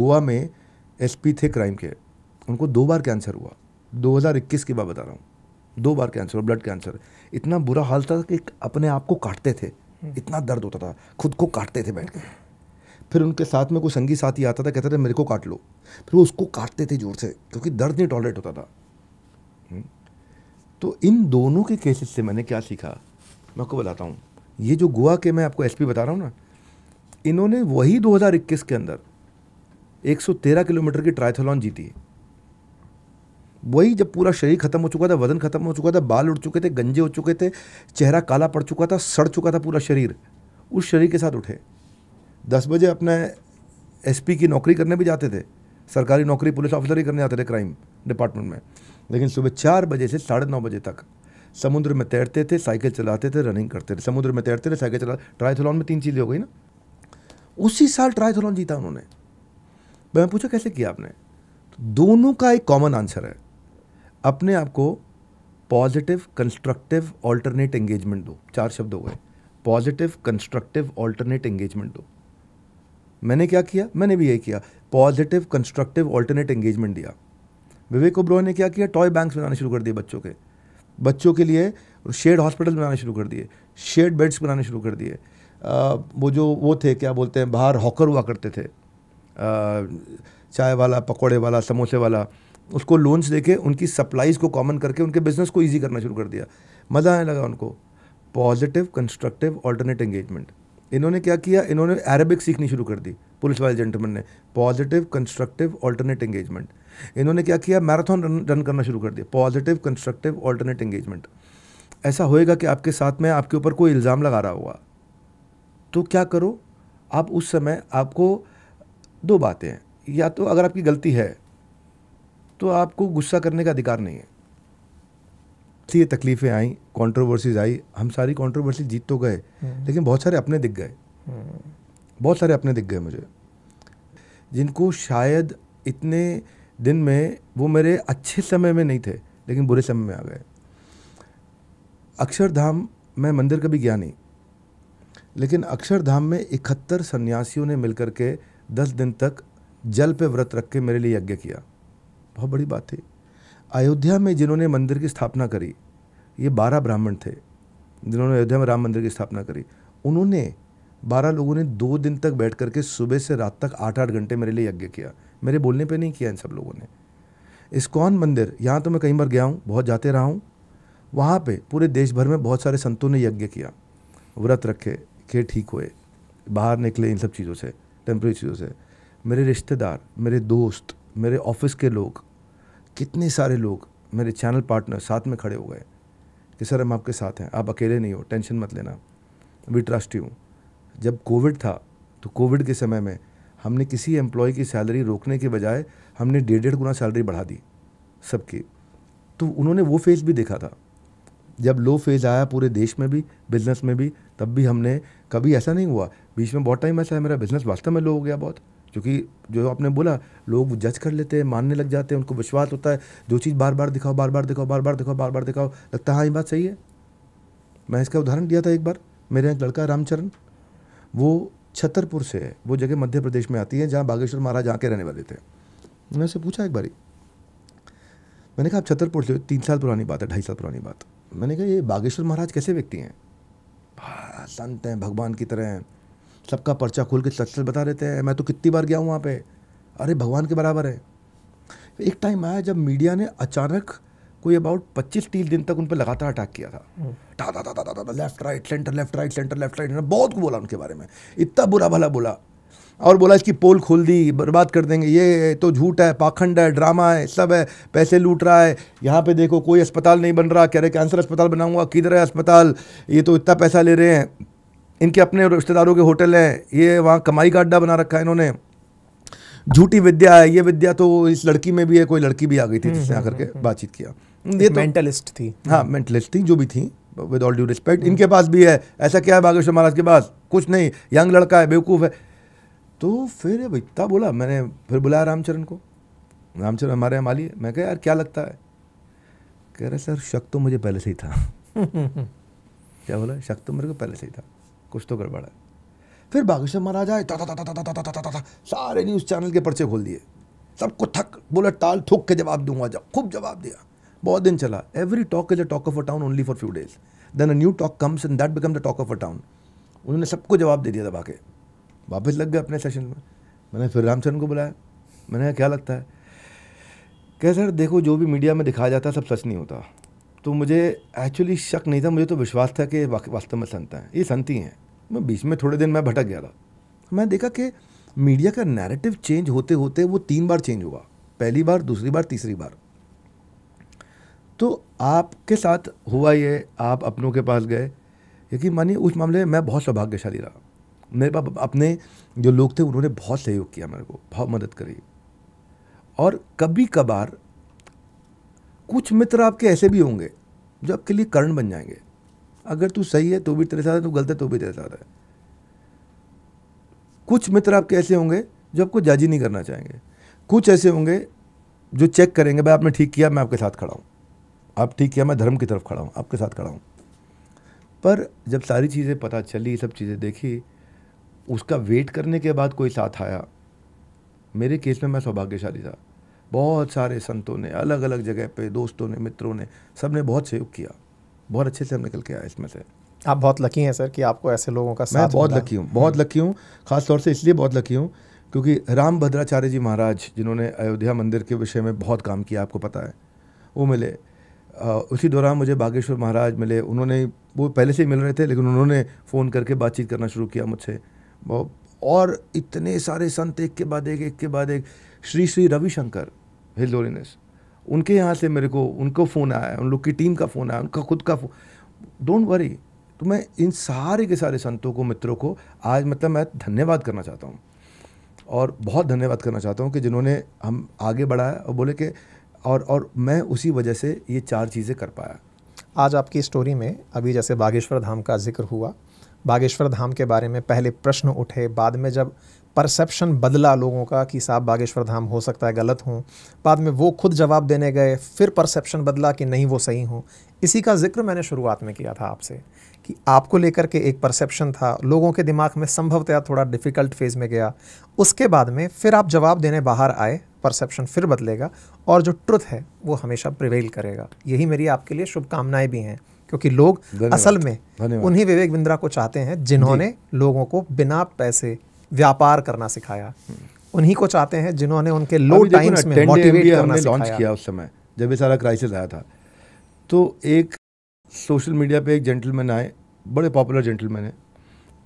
गोवा में एसपी थे क्राइम के उनको दो बार कैंसर हुआ 2021 की बात बता रहा हूँ दो बार कैंसर और ब्लड कैंसर इतना बुरा हाल था कि अपने आप को काटते थे हम्म। इतना दर्द होता था खुद को काटते थे बैठ के फिर उनके साथ में कोई संगी साथी आता था कहता था मेरे को काट लो फिर वो उसको काटते थे जोर से क्योंकि दर्द नहीं टॉलरेट होता था तो इन दोनों के केसेस से मैंने क्या सीखा मैं आपको बताता हूँ ये जो गोवा के मैं आपको एसपी बता रहा हूँ ना इन्होंने वही 2021 के अंदर 113 किलोमीटर की ट्राइथलॉन जीती है वही जब पूरा शरीर खत्म हो चुका था वजन खत्म हो चुका था बाल उड़ चुके थे गंजे हो चुके थे चेहरा काला पड़ चुका था सड़ चुका था पूरा शरीर उस शरीर के साथ उठे दस बजे अपने एसपी की नौकरी करने भी जाते थे सरकारी नौकरी पुलिस ऑफिसर ही करने जाते थे क्राइम डिपार्टमेंट में लेकिन सुबह चार बजे से साढ़े नौ बजे तक समुद्र में तैरते थे साइकिल चलाते थे रनिंग करते थे समुद्र में तैरते थे साइकिल चला ट्राइथलॉन में तीन चीज़ें हो गई ना उसी साल ट्राइथलॉन जीता उन्होंने मैं पूछा कैसे किया आपने तो दोनों का एक कॉमन आंसर है अपने आप को पॉजिटिव कंस्ट्रक्टिव ऑल्टरनेट एंगेजमेंट दो चार शब्द हो गए पॉजिटिव कंस्ट्रक्टिव ऑल्टरनेट एंगेजमेंट दो मैंने क्या किया मैंने भी यही किया पॉजिटिव कंस्ट्रक्टिव ऑल्टरनेट एंगेजमेंट दिया विवेक ओब्रॉय ने क्या किया टॉय बैंक्स बनाने शुरू कर दिए बच्चों के बच्चों के लिए शेड हॉस्पिटल बनाने शुरू कर दिए शेड बेड्स बनाने शुरू कर दिए वो जो वो थे क्या बोलते हैं बाहर हॉकर हुआ करते थे चाय वाला पकौड़े वाला समोसे वाला उसको लोन्स देके उनकी सप्लाईज को कॉमन करके उनके बिजनेस को ईजी करना शुरू कर दिया मज़ा आने लगा उनको पॉजिटिव कंस्ट्रक्टिव ऑल्टरनेट एंगेजमेंट इन्होंने क्या किया इन्होंने अरबिक सीखनी शुरू कर दी पुलिस वाले जेंटलमैन ने पॉजिटिव कंस्ट्रक्टिव ऑल्टरनेट एंगेजमेंट इन्होंने क्या किया मैराथन रन, रन करना शुरू कर दिया पॉजिटिव कंस्ट्रक्टिव ऑल्टरनेट एंगेजमेंट ऐसा होएगा कि आपके साथ में आपके ऊपर कोई इल्ज़ाम लगा रहा होगा तो क्या करो आप उस समय आपको दो बातें या तो अगर आपकी गलती है तो आपको गुस्सा करने का अधिकार नहीं है ये तकलीफ़ें आई कंट्रोवर्सीज आई हम सारी कंट्रोवर्सी जीत तो गए हम्म। लेकिन बहुत सारे अपने दिख गए हम्म। बहुत सारे अपने दिख गए मुझे जिनको शायद इतने दिन में वो मेरे अच्छे समय में नहीं थे लेकिन बुरे समय में आ गए अक्षरधाम मैं मंदिर कभी गया नहीं लेकिन अक्षरधाम में इकहत्तर सन्यासियों ने मिलकर के दस दिन तक जल पे व्रत रख के मेरे लिए यज्ञ किया बहुत बड़ी बात थी अयोध्या में जिन्होंने मंदिर की स्थापना करी ये बारह ब्राह्मण थे जिन्होंने अयोध्या में राम मंदिर की स्थापना करी उन्होंने बारह लोगों ने दो दिन तक बैठ करके सुबह से रात तक आठ आठ घंटे मेरे लिए यज्ञ किया मेरे बोलने पे नहीं किया इन सब लोगों ने इस्कॉन मंदिर यहाँ तो मैं कई बार गया हूँ बहुत जाते रहा हूँ वहाँ पे पूरे देश भर में बहुत सारे संतों ने यज्ञ किया व्रत रखे के ठीक हुए बाहर निकले इन सब चीज़ों से टेम्प्रेरी चीज़ों से मेरे रिश्तेदार मेरे दोस्त मेरे ऑफिस के लोग कितने सारे लोग मेरे चैनल पार्टनर साथ में खड़े हो गए कि सर हम आपके साथ हैं आप अकेले नहीं हो टेंशन मत लेना वी ट्रस्ट यू जब कोविड था तो कोविड के समय में हमने किसी एम्प्लॉय की सैलरी रोकने के बजाय हमने डेढ़ डेढ़ गुना सैलरी बढ़ा दी सबके तो उन्होंने वो फेज़ भी देखा था जब लो फेज़ आया पूरे देश में भी बिज़नेस में भी तब भी हमने कभी ऐसा नहीं हुआ बीच में बहुत टाइम ऐसा है मेरा बिज़नेस वास्तव में लो हो गया बहुत क्योंकि जो आपने बोला लोग जज कर लेते हैं मानने लग जाते हैं उनको विश्वास होता है जो चीज़ बार बार दिखाओ बार बार दिखाओ बार बार दिखाओ बार बार दिखाओ लगता है हाँ ये बात सही है मैं इसका उदाहरण दिया था एक बार मेरे एक लड़का रामचरण वो छतरपुर से वो जगह मध्य प्रदेश में आती है जहाँ बागेश्वर महाराज आके रहने वाले थे मैंने उससे पूछा एक बारी मैंने कहा आप छतरपुर से तीन साल पुरानी बात है ढाई साल पुरानी बात मैंने कहा ये बागेश्वर महाराज कैसे व्यक्ति हैं संत हैं भगवान की तरह हैं सबका पर्चा खोल के सच सच बता देते हैं मैं तो कितनी बार गया हूँ वहाँ पे अरे भगवान के बराबर है एक टाइम आया जब मीडिया ने अचानक कोई अबाउट पच्चीस तीस दिन तक उन पर लगातार अटैक किया था हम्म। टा टा टा टा left right centre left right centre left right बहुत बोला उनके बारे में इतना बुरा भला बोला और बोला इसकी पोल खोल दी बर्बाद कर देंगे ये तो झूठ है पाखंड है ड्रामा है सब है पैसे लूट रहा है यहाँ पे देखो कोई अस्पताल नहीं बन रहा कह रहे कैंसर अस्पताल बनाऊंगा किधर है अस्पताल ये तो इतना पैसा ले रहे हैं इनके अपने रिश्तेदारों के होटल हैं ये वहाँ कमाई का अड्डा बना रखा है इन्होंने झूठी विद्या है ये विद्या तो इस लड़की में भी है कोई लड़की भी आ गई थी हम्म, जिसने हम्म, आकर के बातचीत किया मेंटलिस्ट तो थी हाँ मेंटलिस्ट थी जो भी थी विद ऑल ड्यू रिस्पेक्ट इनके हम्म। पास भी है ऐसा क्या है बागेश्वर महाराज के पास कुछ नहीं यंग लड़का है बेवकूफ़ है तो फिर इतना बोला मैंने फिर बुलाया रामचरण को रामचरण हमारे यहाँ माली मैं कह यार क्या लगता है कह रहे सर शक तो मुझे पहले से ही था क्या बोला शक तो मेरे को पहले से ही था कुछ तो गड़बड़ा है फिर बागेश्वर महाराज आए सारे न्यूज़ चैनल के पर्चे खोल दिए सबको थक बोला टाल ठोक के जवाब दूंगा जब खूब जवाब दिया बहुत दिन चला every talk is a talk of a town only for few days then a new talk comes and that become the talk of a town उन्होंने सबको जवाब दे दिया दबा के वापस लग गए अपने सेशन में मैंने फिर रामचंद्र को बुलाया मैंने कहा क्या लगता है क्या सर देखो जो भी मीडिया में दिखाया जाता है सब सच नहीं होता तो मुझे एक्चुअली शक नहीं था मुझे तो विश्वास था कि वास्तव में संत हैं ये संत ही हैं मैं बीच में थोड़े दिन मैं भटक गया था मैं देखा कि मीडिया का नैरेटिव चेंज होते होते वो तीन बार चेंज हुआ पहली बार दूसरी बार तीसरी बार तो आपके साथ हुआ ये आप अपनों के पास गए यकीन मानिए उस मामले में मैं बहुत सौभाग्यशाली रहा मेरे पाप अपने जो लोग थे उन्होंने बहुत सहयोग किया मेरे को बहुत मदद करी और कभी कभार कुछ मित्र आपके ऐसे भी होंगे जो आपके लिए कर्ण बन जाएंगे अगर तू सही है तो भी तेरे साथ है तू गलत है तो भी तेरे साथ है कुछ मित्र आपके ऐसे होंगे जो आपको जाजी नहीं करना चाहेंगे कुछ ऐसे होंगे जो चेक करेंगे भाई आपने ठीक किया मैं आपके साथ खड़ा हूँ अब ठीक है मैं धर्म की तरफ खड़ा हूँ आपके साथ खड़ा हूँ पर जब सारी चीज़ें पता चली सब चीज़ें देखी उसका वेट करने के बाद कोई साथ आया मेरे केस में मैं सौभाग्यशाली था बहुत सारे संतों ने अलग अलग जगह पे दोस्तों ने मित्रों ने सब ने बहुत सहयोग किया बहुत अच्छे से हम निकल के आए इसमें से आप बहुत लकी हैं सर कि आपको ऐसे लोगों का साथ मैं बहुत लकी हूँ बहुत लकी हम्म। हूँ खास तौर से इसलिए बहुत लकी हूँ क्योंकि राम भद्राचार्य जी महाराज जिन्होंने अयोध्या मंदिर के विषय में बहुत काम किया आपको पता है वो मिले उसी दौरान मुझे बागेश्वर महाराज मिले उन्होंने वो पहले से ही मिल रहे थे लेकिन उन्होंने फ़ोन करके बातचीत करना शुरू किया मुझसे और इतने सारे संत एक के बाद एक एक के बाद एक श्री श्री रविशंकर हिलोरिनेस उनके यहाँ से मेरे को उनको फ़ोन आया उन लोग की टीम का फ़ोन आया उनका खुद का फ़ोन डोंट वरी तो मैं इन सारे के सारे संतों को मित्रों को आज मतलब मैं धन्यवाद करना चाहता हूँ और बहुत धन्यवाद करना चाहता हूँ कि जिन्होंने हम आगे बढ़ाया और बोले कि और और मैं उसी वजह से ये चार चीज़ें कर पाया आज आपकी स्टोरी में अभी जैसे बागेश्वर धाम का जिक्र हुआ बागेश्वर धाम के बारे में पहले प्रश्न उठे बाद में जब परसेप्शन बदला लोगों का कि साहब बागेश्वर धाम हो सकता है गलत हों बाद में वो खुद जवाब देने गए फिर परसेप्शन बदला कि नहीं वो सही हों इसी का जिक्र मैंने शुरुआत में किया था आपसे कि आपको लेकर के एक परसेप्शन था लोगों के दिमाग में संभवतया थोड़ा डिफ़िकल्ट फेज़ में गया उसके बाद में फिर आप जवाब देने बाहर आए परसेप्शन फिर बदलेगा और जो ट्रुथ है वो हमेशा प्रिवेल करेगा यही मेरी आपके लिए शुभकामनाएं भी हैं क्योंकि लोग असल में उन्हीं विवेक बिंद्रा को चाहते हैं जिन्होंने लोगों को बिना पैसे व्यापार करना सिखाया उन्हीं को चाहते हैं जिन्होंने उनके लो टाइम्स में मोटिवेट करना लॉन्च किया उस समय जब ये सारा क्राइसिस आया था तो एक सोशल मीडिया पे एक जेंटलमैन आए बड़े पॉपुलर जेंटलमैन हैं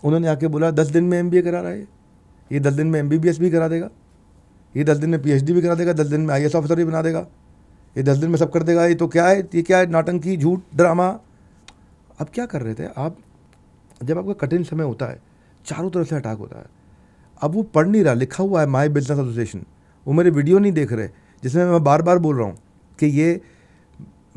उन्होंने आके बोला दस दिन में एम करा रहा है ये दस दिन में एम भी करा देगा ये दस दिन में पी भी करा देगा दस दिन में आई ऑफिसर भी बना देगा ये दस दिन में सब कर देगा ये तो क्या है ये क्या है नाटंकी झूठ ड्रामा आप क्या कर रहे थे आप जब आपका कठिन समय होता है चारों तरफ से अटैक होता है अब वो पढ़ नहीं रहा लिखा हुआ है माई बिजनेस एसोसिएशन वो मेरे वीडियो नहीं देख रहे जिसमें मैं बार बार बोल रहा हूँ कि ये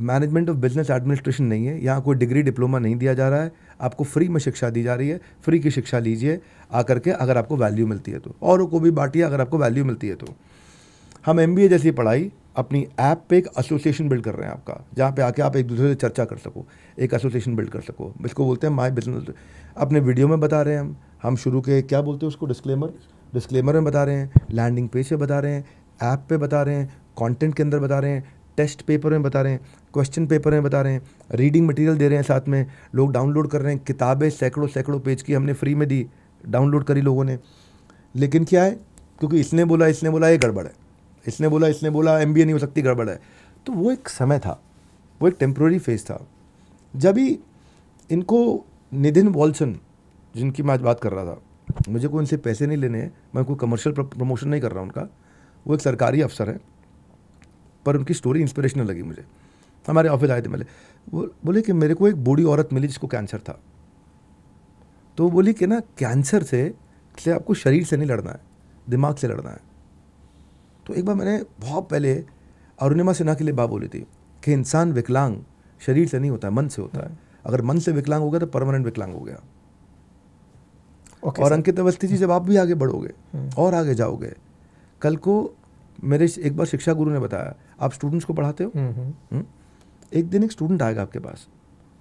मैनेजमेंट ऑफ बिजनेस एडमिनिस्ट्रेशन नहीं है यहाँ कोई डिग्री डिप्लोमा नहीं दिया जा रहा है आपको फ्री में शिक्षा दी जा रही है फ्री की शिक्षा लीजिए आकर के अगर आपको वैल्यू मिलती है तो और को भी बांटिए अगर आपको वैल्यू मिलती है तो हम एम जैसी पढ़ाई अपनी ऐप पे एक एसोसिएशन बिल्ड कर रहे हैं आपका जहाँ पे आके आप एक दूसरे से चर्चा कर सको एक एसोसिएशन बिल्ड कर सको इसको बोलते हैं माई बिजनेस अपने वीडियो में बता रहे हैं हम हम शुरू के क्या बोलते हैं उसको डिस्क्लेमर डिस्क्लेमर में बता रहे हैं लैंडिंग पेज पे बता रहे हैं ऐप पे बता रहे हैं कंटेंट के अंदर बता रहे हैं टेस्ट पेपर में बता रहे हैं क्वेश्चन पेपर में बता रहे हैं रीडिंग मटेरियल दे रहे हैं साथ में लोग डाउनलोड कर रहे हैं किताबें सैकड़ों सैकड़ों पेज की हमने फ्री में दी डाउनलोड करी लोगों ने लेकिन क्या है क्योंकि इसने बोला इसने बोला ये गड़बड़ है इसने बोला इसने बोला एम नहीं हो सकती गड़बड़ है तो वो एक समय था वो एक टेम्प्रोरी फेज था जब ही इनको निधिन वॉल्सन जिनकी मैं आज बात कर रहा था मुझे कोई उनसे पैसे नहीं लेने हैं मैं कोई कमर्शियल प्रमोशन नहीं कर रहा उनका वो एक सरकारी अफसर है पर उनकी स्टोरी इंस्पिरेशनल लगी मुझे हमारे ऑफिस आए थे मिले वो बोले कि मेरे को एक बूढ़ी औरत मिली जिसको कैंसर था तो बोली कि ना कैंसर से इसलिए आपको शरीर से नहीं लड़ना है दिमाग से लड़ना है तो एक बार मैंने बहुत पहले अरुणिमा सिन्हा के लिए बात बोली थी कि इंसान विकलांग शरीर से नहीं होता है मन से होता है हाँ। अगर मन से विकलांग हो गया तो परमानेंट विकलांग हो गया okay, और अंकित अवस्थी जी जब आप भी आगे बढ़ोगे हाँ। और आगे जाओगे कल को मेरे एक बार शिक्षा गुरु ने बताया आप स्टूडेंट्स को पढ़ाते हो हम्म, हम्म। हम्म? एक दिन एक स्टूडेंट आएगा आपके पास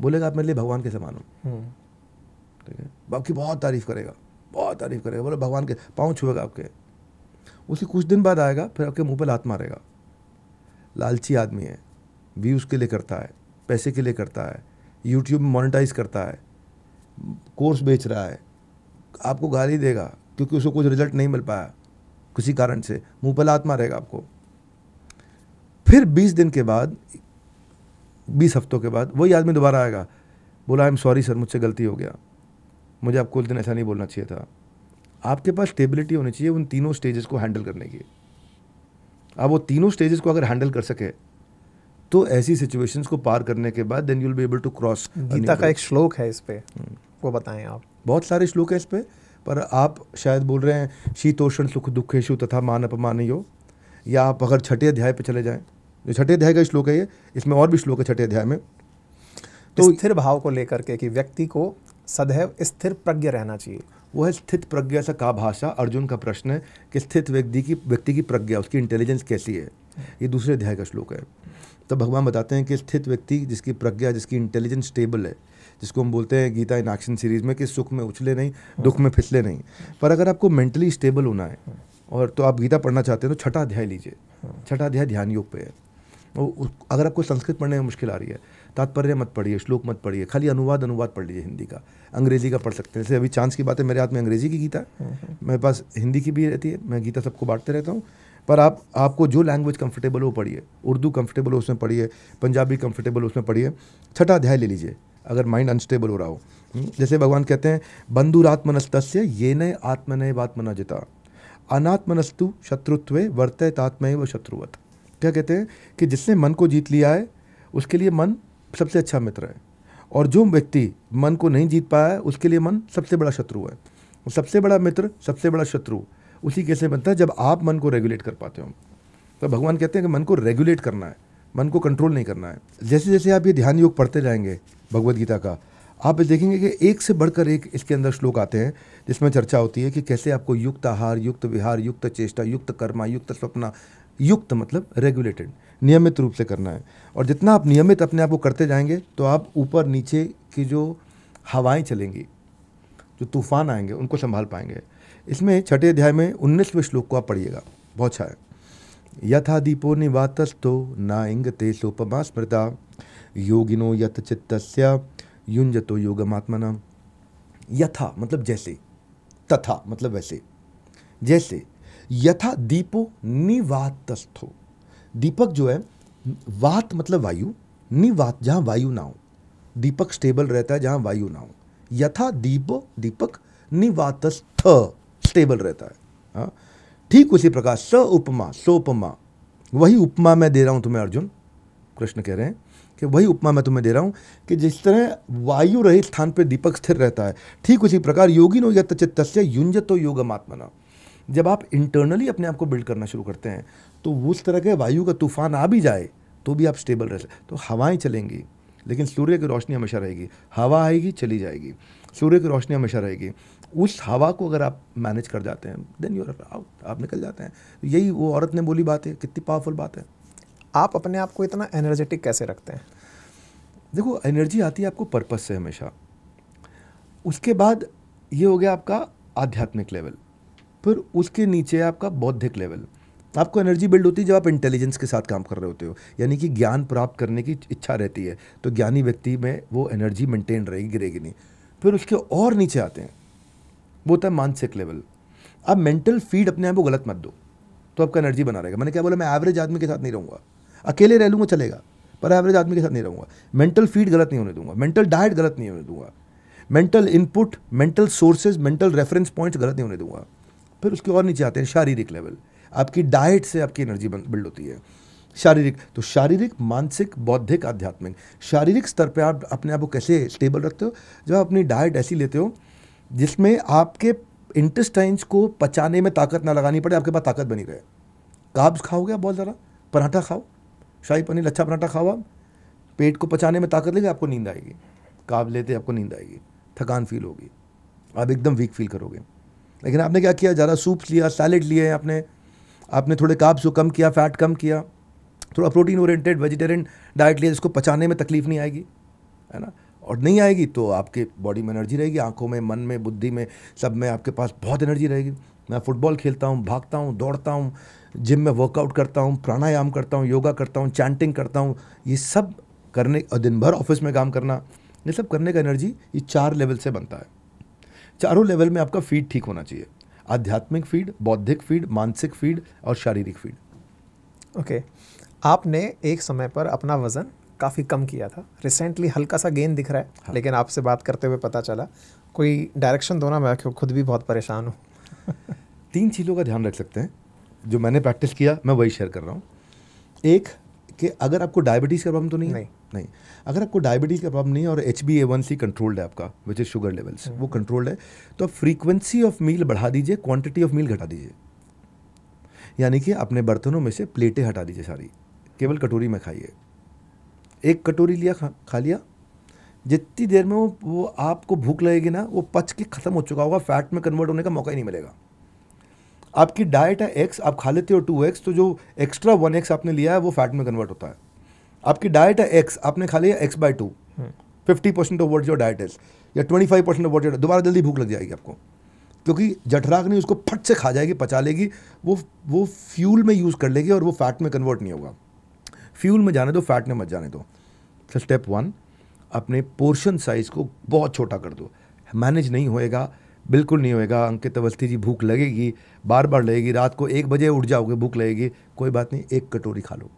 बोलेगा आप मेरे लिए भगवान के समान हो ठीक है आपकी बहुत तारीफ करेगा बहुत तारीफ करेगा बोले भगवान के पाँव छुएगा आपके उसी कुछ दिन बाद आएगा फिर आपके मुंह पर लात मारेगा लालची आदमी है व्यूज़ के लिए करता है पैसे के लिए करता है यूट्यूब में मोनिटाइज करता है कोर्स बेच रहा है आपको गाली देगा क्योंकि उसको कुछ रिजल्ट नहीं मिल पाया किसी कारण से मुंह पर लात मारेगा आपको फिर बीस दिन के बाद बीस हफ्तों के बाद वही आदमी दोबारा आएगा बोला आई एम सॉरी सर मुझसे गलती हो गया मुझे आपको उस दिन ऐसा नहीं बोलना चाहिए था आपके पास स्टेबिलिटी होनी चाहिए उन तीनों स्टेजेस को हैंडल करने की आप वो तीनों स्टेजेस को अगर हैंडल कर सके तो ऐसी सिचुएशंस को पार करने के बाद then you'll be able to cross Gita का एक श्लोक है इस पर हम्म। वो बताएं आप बहुत सारे श्लोक है इस पर पर आप शायद बोल रहे हैं शीतोषण सुख दुखेशु तथा मान अपमान यो या आप अगर छठे अध्याय पर चले जाएँ जो छठे अध्याय का श्लोक है ये इसमें और भी श्लोक है छठे अध्याय में तो स्थिर भाव को लेकर के कि व्यक्ति को सदैव स्थिर प्रज्ञ रहना चाहिए वो है स्थित प्रज्ञा से का भाषा अर्जुन का प्रश्न है कि स्थित व्यक्ति की व्यक्ति की प्रज्ञा उसकी इंटेलिजेंस कैसी है ये दूसरे अध्याय का श्लोक है तब तो भगवान बताते हैं कि स्थित व्यक्ति जिसकी प्रज्ञा जिसकी इंटेलिजेंस स्टेबल है जिसको हम बोलते हैं गीता इन एक्शन सीरीज में कि सुख में उछले नहीं दुख में फिसले नहीं पर अगर आपको मेंटली स्टेबल होना है और तो आप गीता पढ़ना चाहते हैं तो छठा अध्याय लीजिए छठा अध्याय ध्यान योग पे है अगर आपको संस्कृत पढ़ने में मुश्किल आ रही है तात्पर्य मत पढ़िए श्लोक मत पढ़िए खाली अनुवाद अनुवाद पढ़ लीजिए हिंदी का अंग्रेजी का पढ़ सकते हैं जैसे अभी चांस की बात है मेरे हाथ में अंग्रेजी की गीता है हम्म, हम्म। मेरे पास हिंदी की भी रहती है मैं गीता सबको बांटते रहता हूँ पर आप आपको जो लैंग्वेज कंफर्टेबल हो पढ़िए उर्दू कंफर्टेबल हो उसमें पढ़िए पंजाबी कंफर्टेबल हो उसमें पढ़िए छठा अध्याय ले लीजिए अगर माइंड अनस्टेबल हो रहा हो हम्म, जैसे भगवान कहते हैं बंधुरात्मनस्तस्य ये नए आत्मनय बात्मना जिता अनात्मनस्तु शत्रुत्व वर्तय तात्मय व शत्रुवत क्या कहते हैं कि जिसने मन को जीत लिया है उसके लिए मन सबसे अच्छा मित्र है और जो व्यक्ति मन को नहीं जीत पाया है उसके लिए मन सबसे बड़ा शत्रु है सबसे बड़ा मित्र सबसे बड़ा शत्रु उसी कैसे बनता है जब आप मन को रेगुलेट कर पाते हो तो भगवान कहते हैं कि मन को रेगुलेट करना है मन को कंट्रोल नहीं करना है जैसे जैसे आप ये ध्यान योग पढ़ते जाएंगे भगवत गीता का आप देखेंगे कि एक से बढ़कर एक इसके अंदर श्लोक आते हैं जिसमें चर्चा होती है कि कैसे आपको युक्त आहार युक्त विहार युक्त चेष्टा युक्त कर्मा युक्त स्वप्न युक्त मतलब रेगुलेटेड नियमित रूप से करना है और जितना आप नियमित अपने आप को करते जाएंगे तो आप ऊपर नीचे की जो हवाएं चलेंगी जो तूफान आएंगे उनको संभाल पाएंगे इसमें छठे अध्याय में उन्नीसवें श्लोक को आप पढ़िएगा बहुत अच्छा है यथा दीपो निवातस्तो नाइंग सोपमा स्मृता योगिनो यथ युंज युंजतो योगमात्मना यथा मतलब जैसे तथा मतलब वैसे जैसे यथा दीपो निवातस्थो दीपक जो है वात मतलब वायु निवात जहाँ वायु ना हो दीपक स्टेबल रहता है जहाँ वायु ना हो यथा दीपो दीपक निवातस्थ स्टेबल रहता है हाँ, ठीक उसी प्रकार स उपमा सो उपमा वही उपमा मैं दे रहा हूँ तुम्हें अर्जुन कृष्ण कह रहे हैं कि वही उपमा मैं तुम्हें दे रहा हूँ कि जिस तरह वायु रहित स्थान पर दीपक स्थिर रहता है ठीक उसी प्रकार योगी नो यत चित्त युंजतो योगमात्मना जब आप इंटरनली अपने आप को बिल्ड करना शुरू करते हैं तो उस तरह के वायु का तूफान आ भी जाए तो भी आप स्टेबल रह सकते तो हवाएं चलेंगी लेकिन सूर्य की रोशनी हमेशा रहेगी हवा आएगी चली जाएगी सूर्य की रोशनी हमेशा रहेगी उस हवा को अगर आप मैनेज कर जाते हैं देन यूर आउट आप निकल जाते हैं यही वो औरत ने बोली बात है कितनी पावरफुल बात है आप अपने आप को इतना एनर्जेटिक कैसे रखते हैं देखो एनर्जी आती है आपको पर्पज से हमेशा उसके बाद ये हो गया आपका आध्यात्मिक लेवल फिर उसके नीचे आपका बौद्धिक लेवल आपको एनर्जी बिल्ड होती है जब आप इंटेलिजेंस के साथ काम कर रहे होते हो यानी कि ज्ञान प्राप्त करने की इच्छा रहती है तो ज्ञानी व्यक्ति में वो एनर्जी मेंटेन रहेगी गिरेगी नहीं फिर उसके और नीचे आते हैं वो होता है मानसिक लेवल आप मेंटल फीड अपने आप को गलत मत दो तो आपका एनर्जी बना रहेगा मैंने क्या बोला मैं एवरेज आदमी के साथ नहीं रहूँगा अकेले रह लूँगा चलेगा पर एवरेज आदमी के साथ नहीं रहूँगा मेंटल फीड गलत नहीं होने दूंगा मेंटल डाइट गलत नहीं होने दूंगा mental input mental sources mental reference points गलत नहीं होने दूंगा फिर उसके और नीचे आते हैं शारीरिक लेवल आपकी डाइट से आपकी एनर्जी बिल्ड होती है शारीरिक तो शारीरिक मानसिक बौद्धिक आध्यात्मिक शारीरिक स्तर पर आप अपने आप को कैसे स्टेबल रखते हो जब आप अपनी डाइट ऐसी लेते हो जिसमें आपके इंटेस्टाइंस को पचाने में ताकत ना लगानी पड़े आपके पास ताकत बनी रहे काब्स खाओगे आप बहुत ज़्यादा पराठा खाओ शाही पनीर अच्छा पराठा खाओ आप पेट को पचाने में ताकत लेगी आपको नींद आएगी काब लेते आपको नींद आएगी थकान फील होगी आप एकदम वीक फील करोगे लेकिन आपने क्या किया ज़्यादा सूप लिया सैलड लिए आपने आपने थोड़े काब्स को कम किया फैट कम किया थोड़ा प्रोटीन ओरिएंटेड वेजिटेरियन डाइट लिया जिसको पचाने में तकलीफ़ नहीं आएगी है ना और नहीं आएगी तो आपके बॉडी में एनर्जी रहेगी आंखों में मन में बुद्धि में सब में आपके पास बहुत एनर्जी रहेगी मैं फुटबॉल खेलता हूँ भागता हूँ दौड़ता हूँ जिम में वर्कआउट करता हूँ प्राणायाम करता हूँ योगा करता हूँ चैंटिंग करता हूँ ये सब करने दिन भर ऑफिस में काम करना ये सब करने का एनर्जी ये चार लेवल से बनता है चारों लेवल में आपका फीड ठीक होना चाहिए आध्यात्मिक फीड बौद्धिक फीड मानसिक फीड और शारीरिक फीड ओके okay. आपने एक समय पर अपना वज़न काफ़ी कम किया था रिसेंटली हल्का सा गेन दिख रहा है हाँ। लेकिन आपसे बात करते हुए पता चला कोई डायरेक्शन दो ना मैं क्यों खुद भी बहुत परेशान हूँ तीन चीज़ों का ध्यान रख सकते हैं जो मैंने प्रैक्टिस किया मैं वही शेयर कर रहा हूँ एक कि अगर आपको डायबिटीज़ का प्रॉब्लम तो नहीं नहीं नहीं अगर आपको डायबिटीज़ का प्रॉब्लम नहीं है और H B A one C controlled है आपका विच इज़ शुगर लेवल्स वो कंट्रोल्ड है तो आप फ्रीक्वेंसी ऑफ मील बढ़ा दीजिए क्वांटिटी ऑफ मील घटा दीजिए यानी कि अपने बर्तनों में से प्लेटें हटा दीजिए सारी केवल कटोरी में खाइए एक कटोरी लिया खा, खा लिया जितनी देर में वो वो आपको भूख लगेगी ना वो पच के ख़त्म हो चुका होगा फैट में कन्वर्ट होने का मौका ही नहीं मिलेगा आपकी डाइट है एक्स आप खा लेते हो टू एक्स तो जो एक्स्ट्रा वन एक्स आपने लिया है वो फैट में कन्वर्ट होता है आपकी डाइट है एक्स आपने खा लिया X by two fifty percent of what your diet is या twenty five percent of what your दोबारा जल्दी भूख लग जाएगी आपको क्योंकि जठराग्नि उसको फट से खा जाएगी पचा लेगी वो वो फ्यूल में यूज़ कर लेगी और वो फैट में कन्वर्ट नहीं होगा फ्यूल में जाने दो फैट में मत जाने दो तो स्टेप वन अपने पोर्शन साइज़ को बहुत छोटा कर दो मैनेज नहीं होएगा बिल्कुल नहीं होएगा अंकित अवस्थी जी भूख लगेगी बार बार लगेगी रात को एक बजे उठ जाओगे भूख लगेगी कोई बात नहीं एक कटोरी खा लो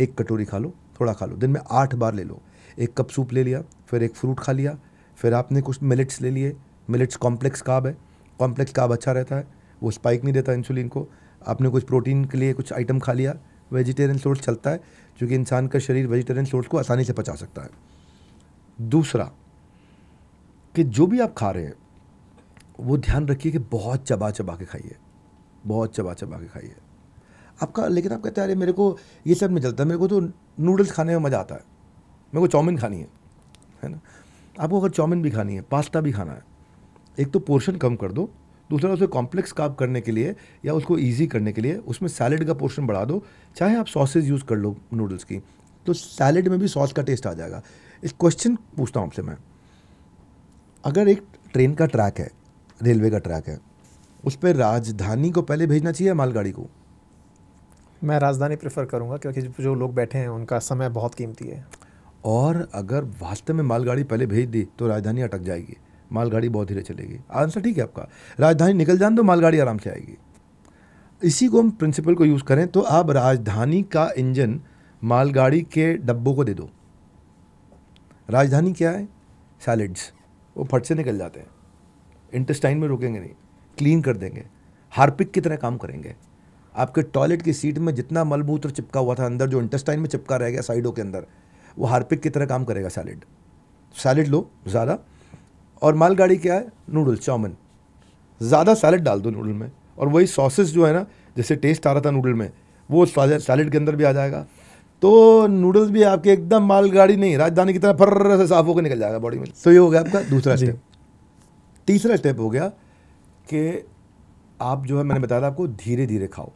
एक कटोरी खा लो थोड़ा खा लो दिन में आठ बार ले लो एक कप सूप ले लिया फिर एक फ्रूट खा लिया फिर आपने कुछ मिलेट्स ले लिए मिलेट्स कॉम्प्लेक्स काब है कॉम्प्लेक्स काब अच्छा रहता है वो स्पाइक नहीं देता इंसुलिन को आपने कुछ प्रोटीन के लिए कुछ आइटम खा लिया वेजिटेरियन सोर्स चलता है क्योंकि इंसान का शरीर वेजिटेरियन सोर्स को आसानी से पचा सकता है दूसरा कि जो भी आप खा रहे हैं वो ध्यान रखिए कि बहुत चबा चबा के खाइए बहुत चबा चबा के खाइए आपका लेकिन आप कहते हैं अरे मेरे को ये सब नहीं चलता मेरे को तो नूडल्स खाने में मज़ा आता है मेरे को चाउमिन खानी है है ना आपको अगर चाउमिन भी खानी है पास्ता भी खाना है एक तो पोर्शन कम कर दो दूसरा उसे कॉम्प्लेक्स काब करने के लिए या उसको ईजी करने के लिए उसमें सैलड का पोर्शन बढ़ा दो चाहे आप सॉसेज यूज़ कर लो नूडल्स की तो सैलड में भी सॉस का टेस्ट आ जाएगा इस क्वेश्चन पूछता हूँ आपसे मैं अगर एक ट्रेन का ट्रैक है रेलवे का ट्रैक है उस पर राजधानी को पहले भेजना चाहिए या मालगाड़ी को मैं राजधानी प्रेफर करूँगा क्योंकि जो लोग बैठे हैं उनका समय बहुत कीमती है और अगर वास्तव में मालगाड़ी पहले भेज दी तो राजधानी अटक जाएगी मालगाड़ी बहुत धीरे चलेगी आंसर ठीक है आपका राजधानी निकल जाए तो मालगाड़ी आराम से आएगी इसी को हम प्रिंसिपल को यूज़ करें तो आप राजधानी का इंजन मालगाड़ी के डब्बों को दे दो राजधानी क्या है सैलड्स वो फट से निकल जाते हैं इंटेस्टाइन में रुकेंगे नहीं क्लीन कर देंगे हार्पिक की तरह काम करेंगे आपके टॉयलेट की सीट में जितना मलबूत्र चिपका हुआ था अंदर जो इंटेस्टाइन में चिपका रह गया साइडों के अंदर वो हार्पिक की तरह काम करेगा सैलेड सैलेड लो ज़्यादा और मालगाड़ी क्या है नूडल चाउमिन ज़्यादा सैलड डाल दो नूडल में और वही सॉसेस जो है ना जैसे टेस्ट आ रहा था नूडल में वो सैलड के अंदर भी आ जाएगा तो नूडल्स भी आपके एकदम मालगाड़ी नहीं राजधानी की तरह फर्र से साफ होकर निकल जाएगा बॉडी में तो ये हो गया आपका दूसरा स्टेप तीसरा स्टेप हो गया कि आप जो है मैंने बताया था आपको धीरे धीरे खाओ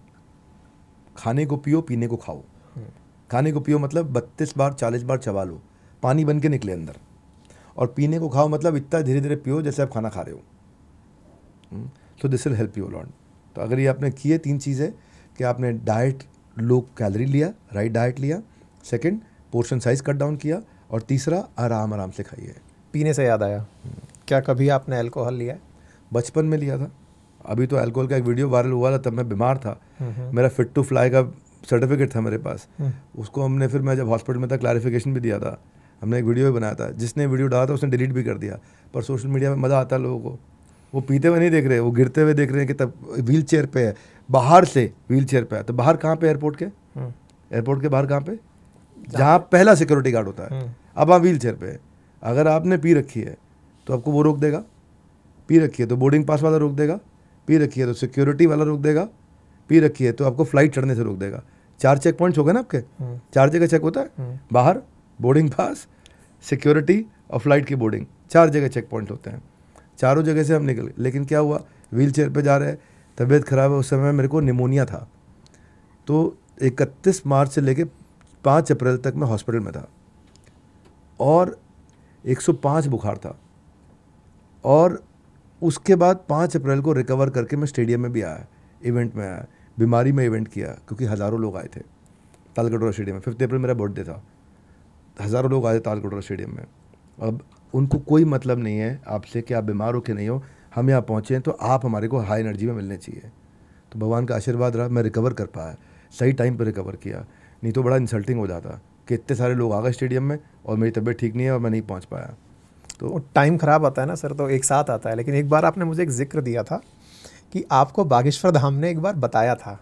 खाने को पियो पीने को खाओ खाने को पियो मतलब बत्तीस बार चालीस बार चबा लो पानी बन के निकले अंदर और पीने को खाओ मतलब इतना धीरे धीरे पियो जैसे आप खाना खा रहे हो हम्म, तो this will help you long तो अगर ये आपने किए तीन चीज़ें कि आपने डाइट लो कैलोरी लिया राइट डाइट लिया second portion size cut down किया और तीसरा आराम आराम से खाइए पीने से याद आया हम्म। क्या कभी आपने अल्कोहल लिया है बचपन में लिया था अभी तो अल्कोहल का एक वीडियो वायरल हुआ था तब मैं बीमार था मेरा फिट टू फ्लाई का सर्टिफिकेट था मेरे पास हम्म। उसको हमने फिर मैं जब हॉस्पिटल में था क्लैरिफिकेशन भी दिया था हमने एक वीडियो भी बनाया था जिसने वीडियो डाला था उसने डिलीट भी कर दिया पर सोशल मीडिया में मज़ा आता है लोगों को वो पीते हुए नहीं देख रहे वो गिरते हुए देख रहे हैं कि तब व्हील चेयर पे है बाहर से व्हील चेयर पे है तो बाहर कहाँ पे एयरपोर्ट के एयरपोर्ट हम्म। के बाहर कहाँ पे जहाँ पहला सिक्योरिटी गार्ड होता है हम्म। अब आप व्हील चेयर पे है अगर आपने पी रखी है तो आपको वो रोक देगा पी रखी है तो बोर्डिंग पास वाला रोक देगा पी रखी है तो सिक्योरिटी वाला रोक देगा पी रखी है तो आपको फ्लाइट चढ़ने से रोक देगा चार चेक पॉइंट्स हो गए ना आपके हम्म। चार जगह चेक होता है हम्म। बाहर बोर्डिंग पास सिक्योरिटी और फ्लाइट की बोर्डिंग चार जगह चेक पॉइंट होते हैं चारों जगह से हम निकल गए लेकिन क्या हुआ व्हील चेयर पर जा रहे हैं तबीयत ख़राब है उस समय मेरे को निमोनिया था तो इकतीस मार्च से लेके पाँच अप्रैल तक मैं हॉस्पिटल में था और 105 बुखार था और उसके बाद पाँच अप्रैल को रिकवर करके मैं स्टेडियम में भी आया इवेंट में आया बीमारी में इवेंट किया क्योंकि हज़ारों लोग आए थे तालकटोरा स्टेडियम में फिफ्थ अप्रैल मेरा बर्थडे था हज़ारों लोग आए थे तालकटोरा स्टेडियम में अब उनको कोई मतलब नहीं है आपसे कि आप बीमार हो कि नहीं हो हम यहाँ पहुँचे तो आप हमारे को हाई एनर्जी में मिलने चाहिए तो भगवान का आशीर्वाद रहा मैं रिकवर कर पाया सही टाइम पर रिकवर किया नहीं तो बड़ा इंसल्टिंग हो जाता कि इतने सारे लोग आ गए स्टेडियम में और मेरी तबीयत ठीक नहीं है और मैं नहीं पहुँच पाया तो टाइम ख़राब आता है ना सर तो एक साथ आता है लेकिन एक बार आपने मुझे एक जिक्र दिया था कि आपको बागेश्वर धाम ने एक बार बताया था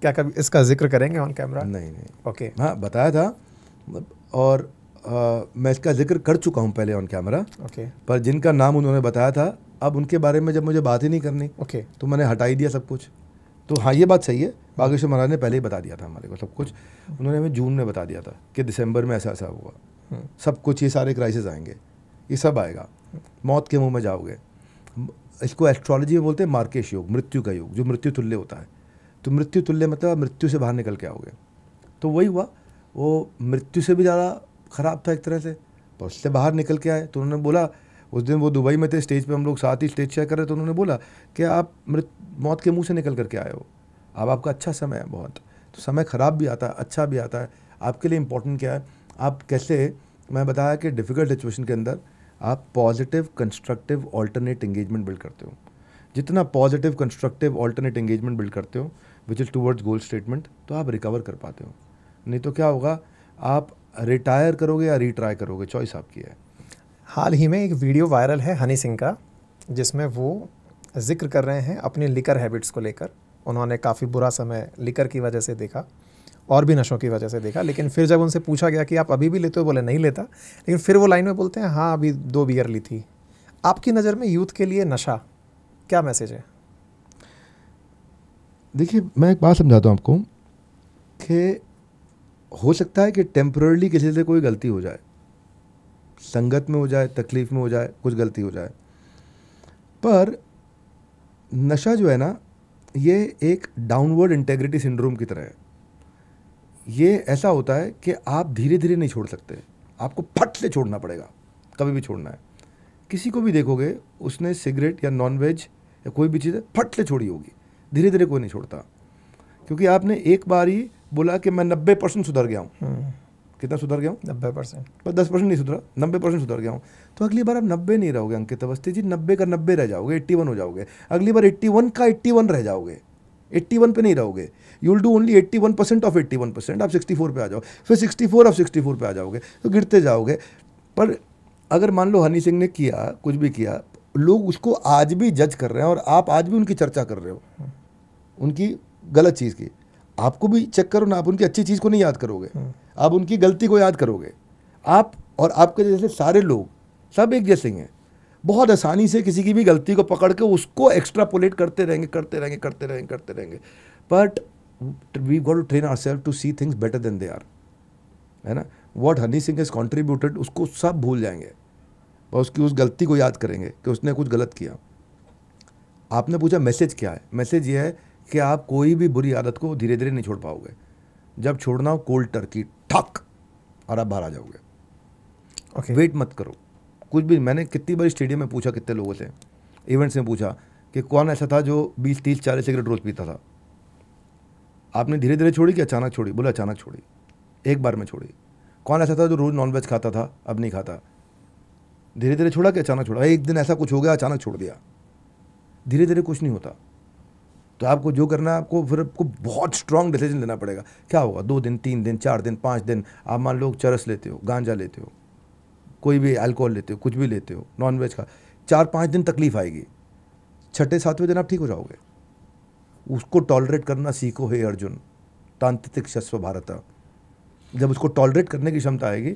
क्या कभी इसका जिक्र करेंगे ऑन कैमरा नहीं नहीं ओके okay. हाँ बताया था मतलब, और आ, मैं इसका जिक्र कर चुका हूँ पहले ऑन कैमरा ओके okay. पर जिनका नाम उन्होंने बताया था अब उनके बारे में जब मुझे बात ही नहीं करनी ओके okay. तो मैंने हटाई दिया सब कुछ तो हाँ ये बात सही है hmm. बागेश्वर महाराज ने पहले ही बता दिया था हमारे को सब कुछ hmm. उन्होंने हमें जून में बता दिया था कि दिसंबर में ऐसा ऐसा हुआ hmm. सब कुछ ये सारे क्राइसिस आएंगे ये सब आएगा मौत के मुंह में जाओगे इसको एस्ट्रोलॉजी में बोलते हैं मार्केश योग मृत्यु का योग जो मृत्यु तुल्य होता है तो मृत्यु तुल्य मतलब मृत्यु से बाहर निकल के आओगे तो वही हुआ वो मृत्यु से भी ज़्यादा ख़राब था एक तरह से और उससे बाहर निकल के आए तो उन्होंने बोला उस दिन वो दुबई में थे स्टेज पे हम लोग साथ ही स्टेज शेयर कर रहे तो उन्होंने बोला कि आप मृत मौत के मुंह से निकल करके आए हो अब आपका अच्छा समय है बहुत तो समय ख़राब भी आता है अच्छा भी आता है आपके लिए इम्पोर्टेंट क्या है आप कैसे मैं बताया कि डिफ़िकल्ट सिचुएशन के अंदर आप positive constructive alternate engagement build करते हो जितना positive constructive alternate engagement build करते हो which is towards goal statement तो आप रिकवर कर पाते हो नहीं तो क्या होगा आप रिटायर करोगे या रिट्राई करोगे चॉइस आपकी है हाल ही में एक वीडियो वायरल है हनी सिंह का जिसमें वो जिक्र कर रहे हैं अपने लिकर हैबिट्स को लेकर उन्होंने काफ़ी बुरा समय लिकर की वजह से देखा और भी नशों की वजह से देखा लेकिन फिर जब उनसे पूछा गया कि आप अभी भी लेते हो बोले नहीं लेता लेकिन फिर वो लाइन में बोलते हैं हाँ अभी दो बियर ली थी आपकी नज़र में यूथ के लिए नशा क्या मैसेज है देखिए मैं एक बात समझाता हूँ आपको कि हो सकता है कि टेम्प्रेरली किसी से कोई गलती हो जाए संगत में हो जाए तकलीफ़ में हो जाए कुछ गलती हो जाए पर नशा जो है ना ये एक डाउनवर्ड इंटेग्रिटी सिंड्रोम की तरह है ये ऐसा होता है कि आप धीरे धीरे नहीं छोड़ सकते आपको फट से छोड़ना पड़ेगा कभी भी छोड़ना है किसी को भी देखोगे उसने सिगरेट या नॉन वेज या कोई भी चीज़ फट से छोड़ी होगी धीरे धीरे कोई नहीं छोड़ता क्योंकि आपने एक बार ही बोला कि मैं नब्बे परसेंट सुधर गया हूँ हम्म। कितना सुधर गया हूँ नब्बे परसेंट पर दस परसेंट नहीं सुधरा नब्बे परसेंट सुधर गया हूँ तो अगली बार आप नब्बे नहीं रहोगे अंकित अवस्थी जी नब्बे का नब्बे रह जाओगे एट्टी वन हो जाओगे अगली बार एट्टी वन का एट्टी वन रह जाओगे एट्टी वन पे नहीं रहोगे you will do only eighty one percent of eighty one percent आप सिक्सटी फोर पर आ जाओ फिर sixty four of sixty four पर आ जाओगे तो गिरते जाओगे पर अगर मान लो हनी सिंह ने किया कुछ भी किया लोग उसको आज भी जज कर रहे हैं और आप आज भी उनकी चर्चा कर रहे हो उनकी गलत चीज़ की आपको भी चेक करो ना आप उनकी अच्छी चीज़ को नहीं याद करोगे हम्म। आप उनकी गलती को याद करोगे आप और आपके जैसे सारे लोग सब एक जैसे ही हैं बहुत आसानी से किसी की भी गलती को पकड़ के उसको एक्स्ट्रापोलेट करते रहेंगे करते रहेंगे करते रहेंगे करते रहेंगे but we got to train our self to see things better than they are है ना what Honey Singh is contributed उसको सब भूल जाएंगे और उसकी उस गलती को याद करेंगे कि उसने कुछ गलत किया आपने पूछा मैसेज क्या है मैसेज ये है कि आप कोई भी बुरी आदत को धीरे धीरे नहीं छोड़ पाओगे जब छोड़ना हो कोल्ड टर्की ठक और आप बाहर आ जाओगे okay. वेट मत करो कुछ भी मैंने कितनी बार स्टेडियम में पूछा कितने लोगों से इवेंट्स में पूछा कि कौन ऐसा था जो बीस तीस चालीस सिगरेट रोज़ पीता था आपने धीरे धीरे छोड़ी कि अचानक छोड़ी बोले अचानक छोड़ी एक बार में छोड़ी कौन ऐसा था जो रोज़ नॉनवेज खाता था अब नहीं खाता धीरे धीरे छोड़ा कि अचानक छोड़ा एक दिन ऐसा कुछ हो गया अचानक छोड़ दिया धीरे धीरे कुछ नहीं होता तो आपको जो करना है आपको फिर आपको बहुत स्ट्रांग डिसीजन लेना पड़ेगा क्या होगा दो दिन तीन दिन चार दिन पाँच दिन आप मान लो चरस लेते हो गांजा लेते हो कोई भी अल्कोहल लेते हो कुछ भी लेते हो नॉन वेज का चार पाँच दिन तकलीफ आएगी छठे सातवें दिन आप ठीक हो जाओगे उसको टॉलरेट करना सीखो हे अर्जुन तांत्रिक शस्व भारत जब उसको टॉलरेट करने की क्षमता आएगी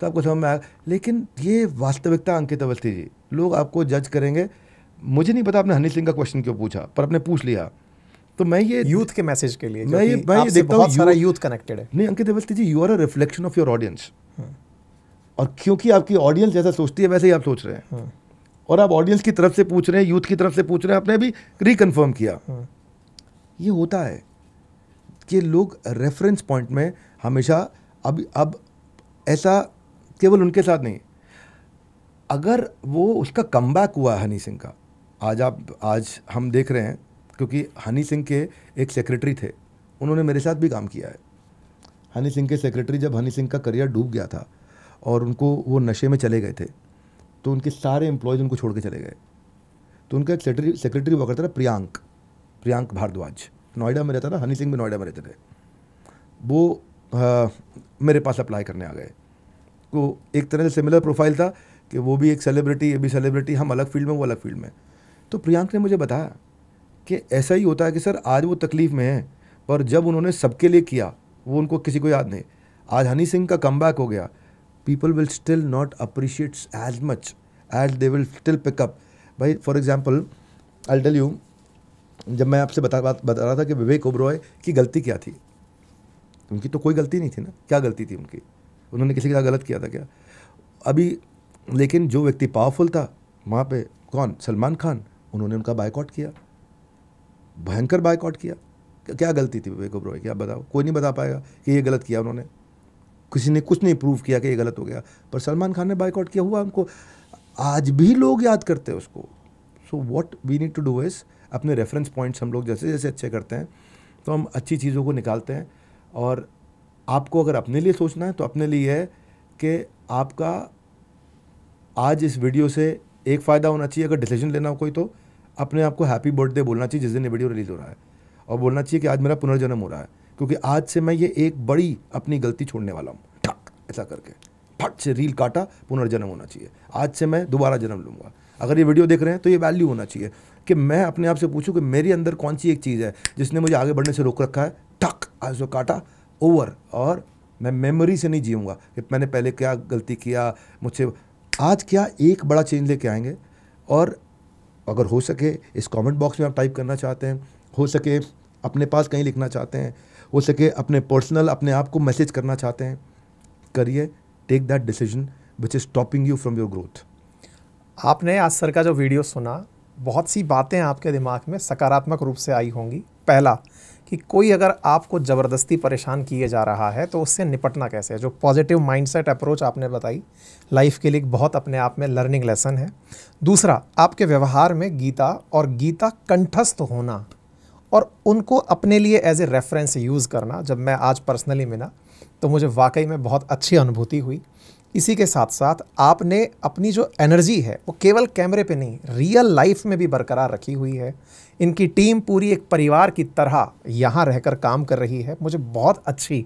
तो आपको समझ में आएगा लेकिन ये वास्तविकता अंकित अवस्थी जी लोग आपको जज करेंगे मुझे नहीं पता आपने हनी सिंह का क्वेश्चन क्यों पूछा पर आपने पूछ लिया तो मैं ये यूथ के मैसेज के लिए मैं ये मैं ये देखता हूँ यूथ कनेक्टेड है नहीं Ankit Awasthi ji you are a reflection of your audience और क्योंकि आपकी ऑडियंस जैसा सोचती है वैसे ही आप सोच रहे हैं हम्म। और आप ऑडियंस की तरफ से पूछ रहे हैं यूथ की तरफ से पूछ रहे हैं आपने अभी रिकन्फर्म किया हम्म। ये होता है कि लोग रेफरेंस पॉइंट में हमेशा अब अब ऐसा केवल उनके साथ नहीं अगर वो उसका कम हुआ है हनी सिंह का आज आप आज हम देख रहे हैं क्योंकि हनी सिंह के एक सेक्रेटरी थे उन्होंने मेरे साथ भी काम किया है हनी सिंह के सेक्रेटरी जब हनी सिंह का करियर डूब गया था और उनको वो नशे में चले गए थे तो उनके सारे एम्प्लॉयज़ उनको छोड़ के चले गए तो उनका एक सेक्रेटरी सेक्रेटरी हुआ करता था प्रियांक प्रियांक भारद्वाज नोएडा में रहता था हनी सिंह भी नोएडा में रहते थे वो आ, मेरे पास अप्लाई करने आ गए तो एक तरह से सिमिलर प्रोफाइल था कि वो भी एक सेलिब्रिटी ये भी सेलिब्रिटी हम अलग फील्ड में वो अलग फील्ड में तो प्रियांक ने मुझे बताया कि ऐसा ही होता है कि सर आज वो तकलीफ़ में है पर जब उन्होंने सबके लिए किया वो उनको किसी को याद नहीं आज हनी सिंह का कम हो गया people will still not appreciate as much as they will still pick up भाई for example I tell you जब मैं आपसे बता बात बता रहा था कि विवेक ओबरॉय की गलती क्या थी उनकी तो कोई गलती नहीं थी ना क्या गलती थी उनकी उन्होंने किसी के साथ गलत किया था क्या अभी लेकिन जो व्यक्ति पावरफुल था वहाँ पे कौन सलमान खान उन्होंने उनका बायकॉट किया भयंकर बायकॉट किया क्या गलती थी विवेक ओबरॉय की आप बताओ कोई नहीं बता पाएगा कि ये गलत किया उन्होंने किसी ने कुछ नहीं प्रूव किया कि ये गलत हो गया पर सलमान खान ने बाइकआउट किया हुआ उनको आज भी लोग याद करते हैं उसको so what we need to do is अपने रेफरेंस पॉइंट्स हम लोग जैसे जैसे अच्छे करते हैं तो हम अच्छी चीज़ों को निकालते हैं और आपको अगर अपने लिए सोचना है तो अपने लिए है कि आपका आज इस वीडियो से एक फ़ायदा होना चाहिए अगर डिसीजन लेना हो कोई तो अपने आप को हैप्पी बर्थडे बोलना चाहिए जिस दिन ये वीडियो रिलीज़ हो रहा है और बोलना चाहिए कि आज मेरा पुनर्जन्म हो रहा है क्योंकि आज से मैं ये एक बड़ी अपनी गलती छोड़ने वाला हूँ ठक ऐसा करके फट से रील काटा पुनर्जन्म होना चाहिए आज से मैं दोबारा जन्म लूँगा अगर ये वीडियो देख रहे हैं तो ये वैल्यू होना चाहिए कि मैं अपने आप से पूछूँ कि मेरे अंदर कौन सी एक चीज़ है जिसने मुझे आगे बढ़ने से रोक रखा है ठक आज जो काटा ओवर और मैं मेमोरी से नहीं जीऊँगा कि मैंने पहले क्या गलती किया मुझसे आज क्या एक बड़ा चेंज लेके आएंगे और अगर हो सके इस कमेंट बॉक्स में आप टाइप करना चाहते हैं हो सके अपने पास कहीं लिखना चाहते हैं हो सके अपने पर्सनल अपने आप को मैसेज करना चाहते हैं करिए take that decision which is stopping you from your growth आपने आज सर का जो वीडियो सुना बहुत सी बातें आपके दिमाग में सकारात्मक रूप से आई होंगी पहला कि कोई अगर आपको ज़बरदस्ती परेशान किए जा रहा है तो उससे निपटना कैसे है जो पॉजिटिव माइंडसेट अप्रोच आपने बताई लाइफ के लिए बहुत अपने आप में लर्निंग लेसन है दूसरा आपके व्यवहार में गीता और गीता कंठस्थ होना और उनको अपने लिए एज ए रेफरेंस यूज़ करना जब मैं आज पर्सनली मिला तो मुझे वाकई में बहुत अच्छी अनुभूति हुई इसी के साथ साथ आपने अपनी जो एनर्जी है वो केवल कैमरे पे नहीं रियल लाइफ में भी बरकरार रखी हुई है इनकी टीम पूरी एक परिवार की तरह यहाँ रहकर काम कर रही है मुझे बहुत अच्छी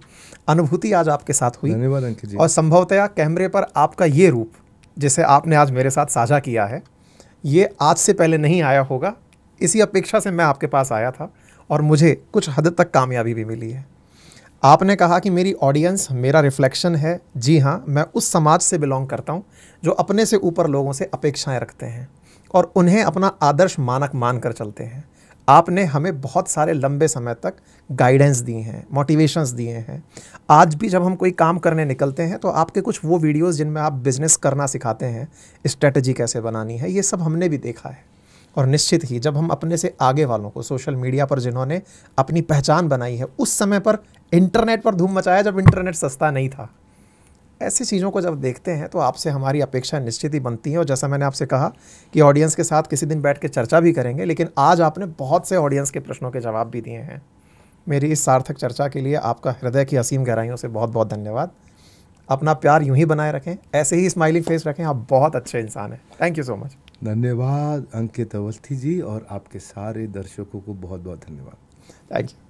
अनुभूति आज आपके साथ हुई धन्यवाद अंकित जी और संभवतया कैमरे पर आपका ये रूप जिसे आपने आज मेरे साथ साझा किया है ये आज से पहले नहीं आया होगा इसी अपेक्षा से मैं आपके पास आया था और मुझे कुछ हद तक कामयाबी भी मिली है आपने कहा कि मेरी ऑडियंस मेरा रिफ्लेक्शन है जी हाँ मैं उस समाज से बिलोंग करता हूँ जो अपने से ऊपर लोगों से अपेक्षाएँ रखते हैं और उन्हें अपना आदर्श मानक मान कर चलते हैं आपने हमें बहुत सारे लंबे समय तक गाइडेंस दिए हैं मोटिवेशंस दिए हैं आज भी जब हम कोई काम करने निकलते हैं तो आपके कुछ वो वीडियोस जिनमें आप बिज़नेस करना सिखाते हैं स्ट्रेटजी कैसे बनानी है ये सब हमने भी देखा है और निश्चित ही जब हम अपने से आगे वालों को सोशल मीडिया पर जिन्होंने अपनी पहचान बनाई है उस समय पर इंटरनेट पर धूम मचाया जब इंटरनेट सस्ता नहीं था ऐसी चीज़ों को जब देखते हैं तो आपसे हमारी अपेक्षा निश्चित ही बनती है और जैसा मैंने आपसे कहा कि ऑडियंस के साथ किसी दिन बैठ के चर्चा भी करेंगे लेकिन आज आपने बहुत से ऑडियंस के प्रश्नों के जवाब भी दिए हैं मेरी इस सार्थक चर्चा के लिए आपका हृदय की असीम गहराइयों से बहुत बहुत धन्यवाद अपना प्यार यूं ही बनाए रखें ऐसे ही स्माइलिंग फेस रखें आप बहुत अच्छे इंसान हैं थैंक यू सो मच धन्यवाद अंकित अवस्थी जी और आपके सारे दर्शकों को बहुत बहुत धन्यवाद थैंक यू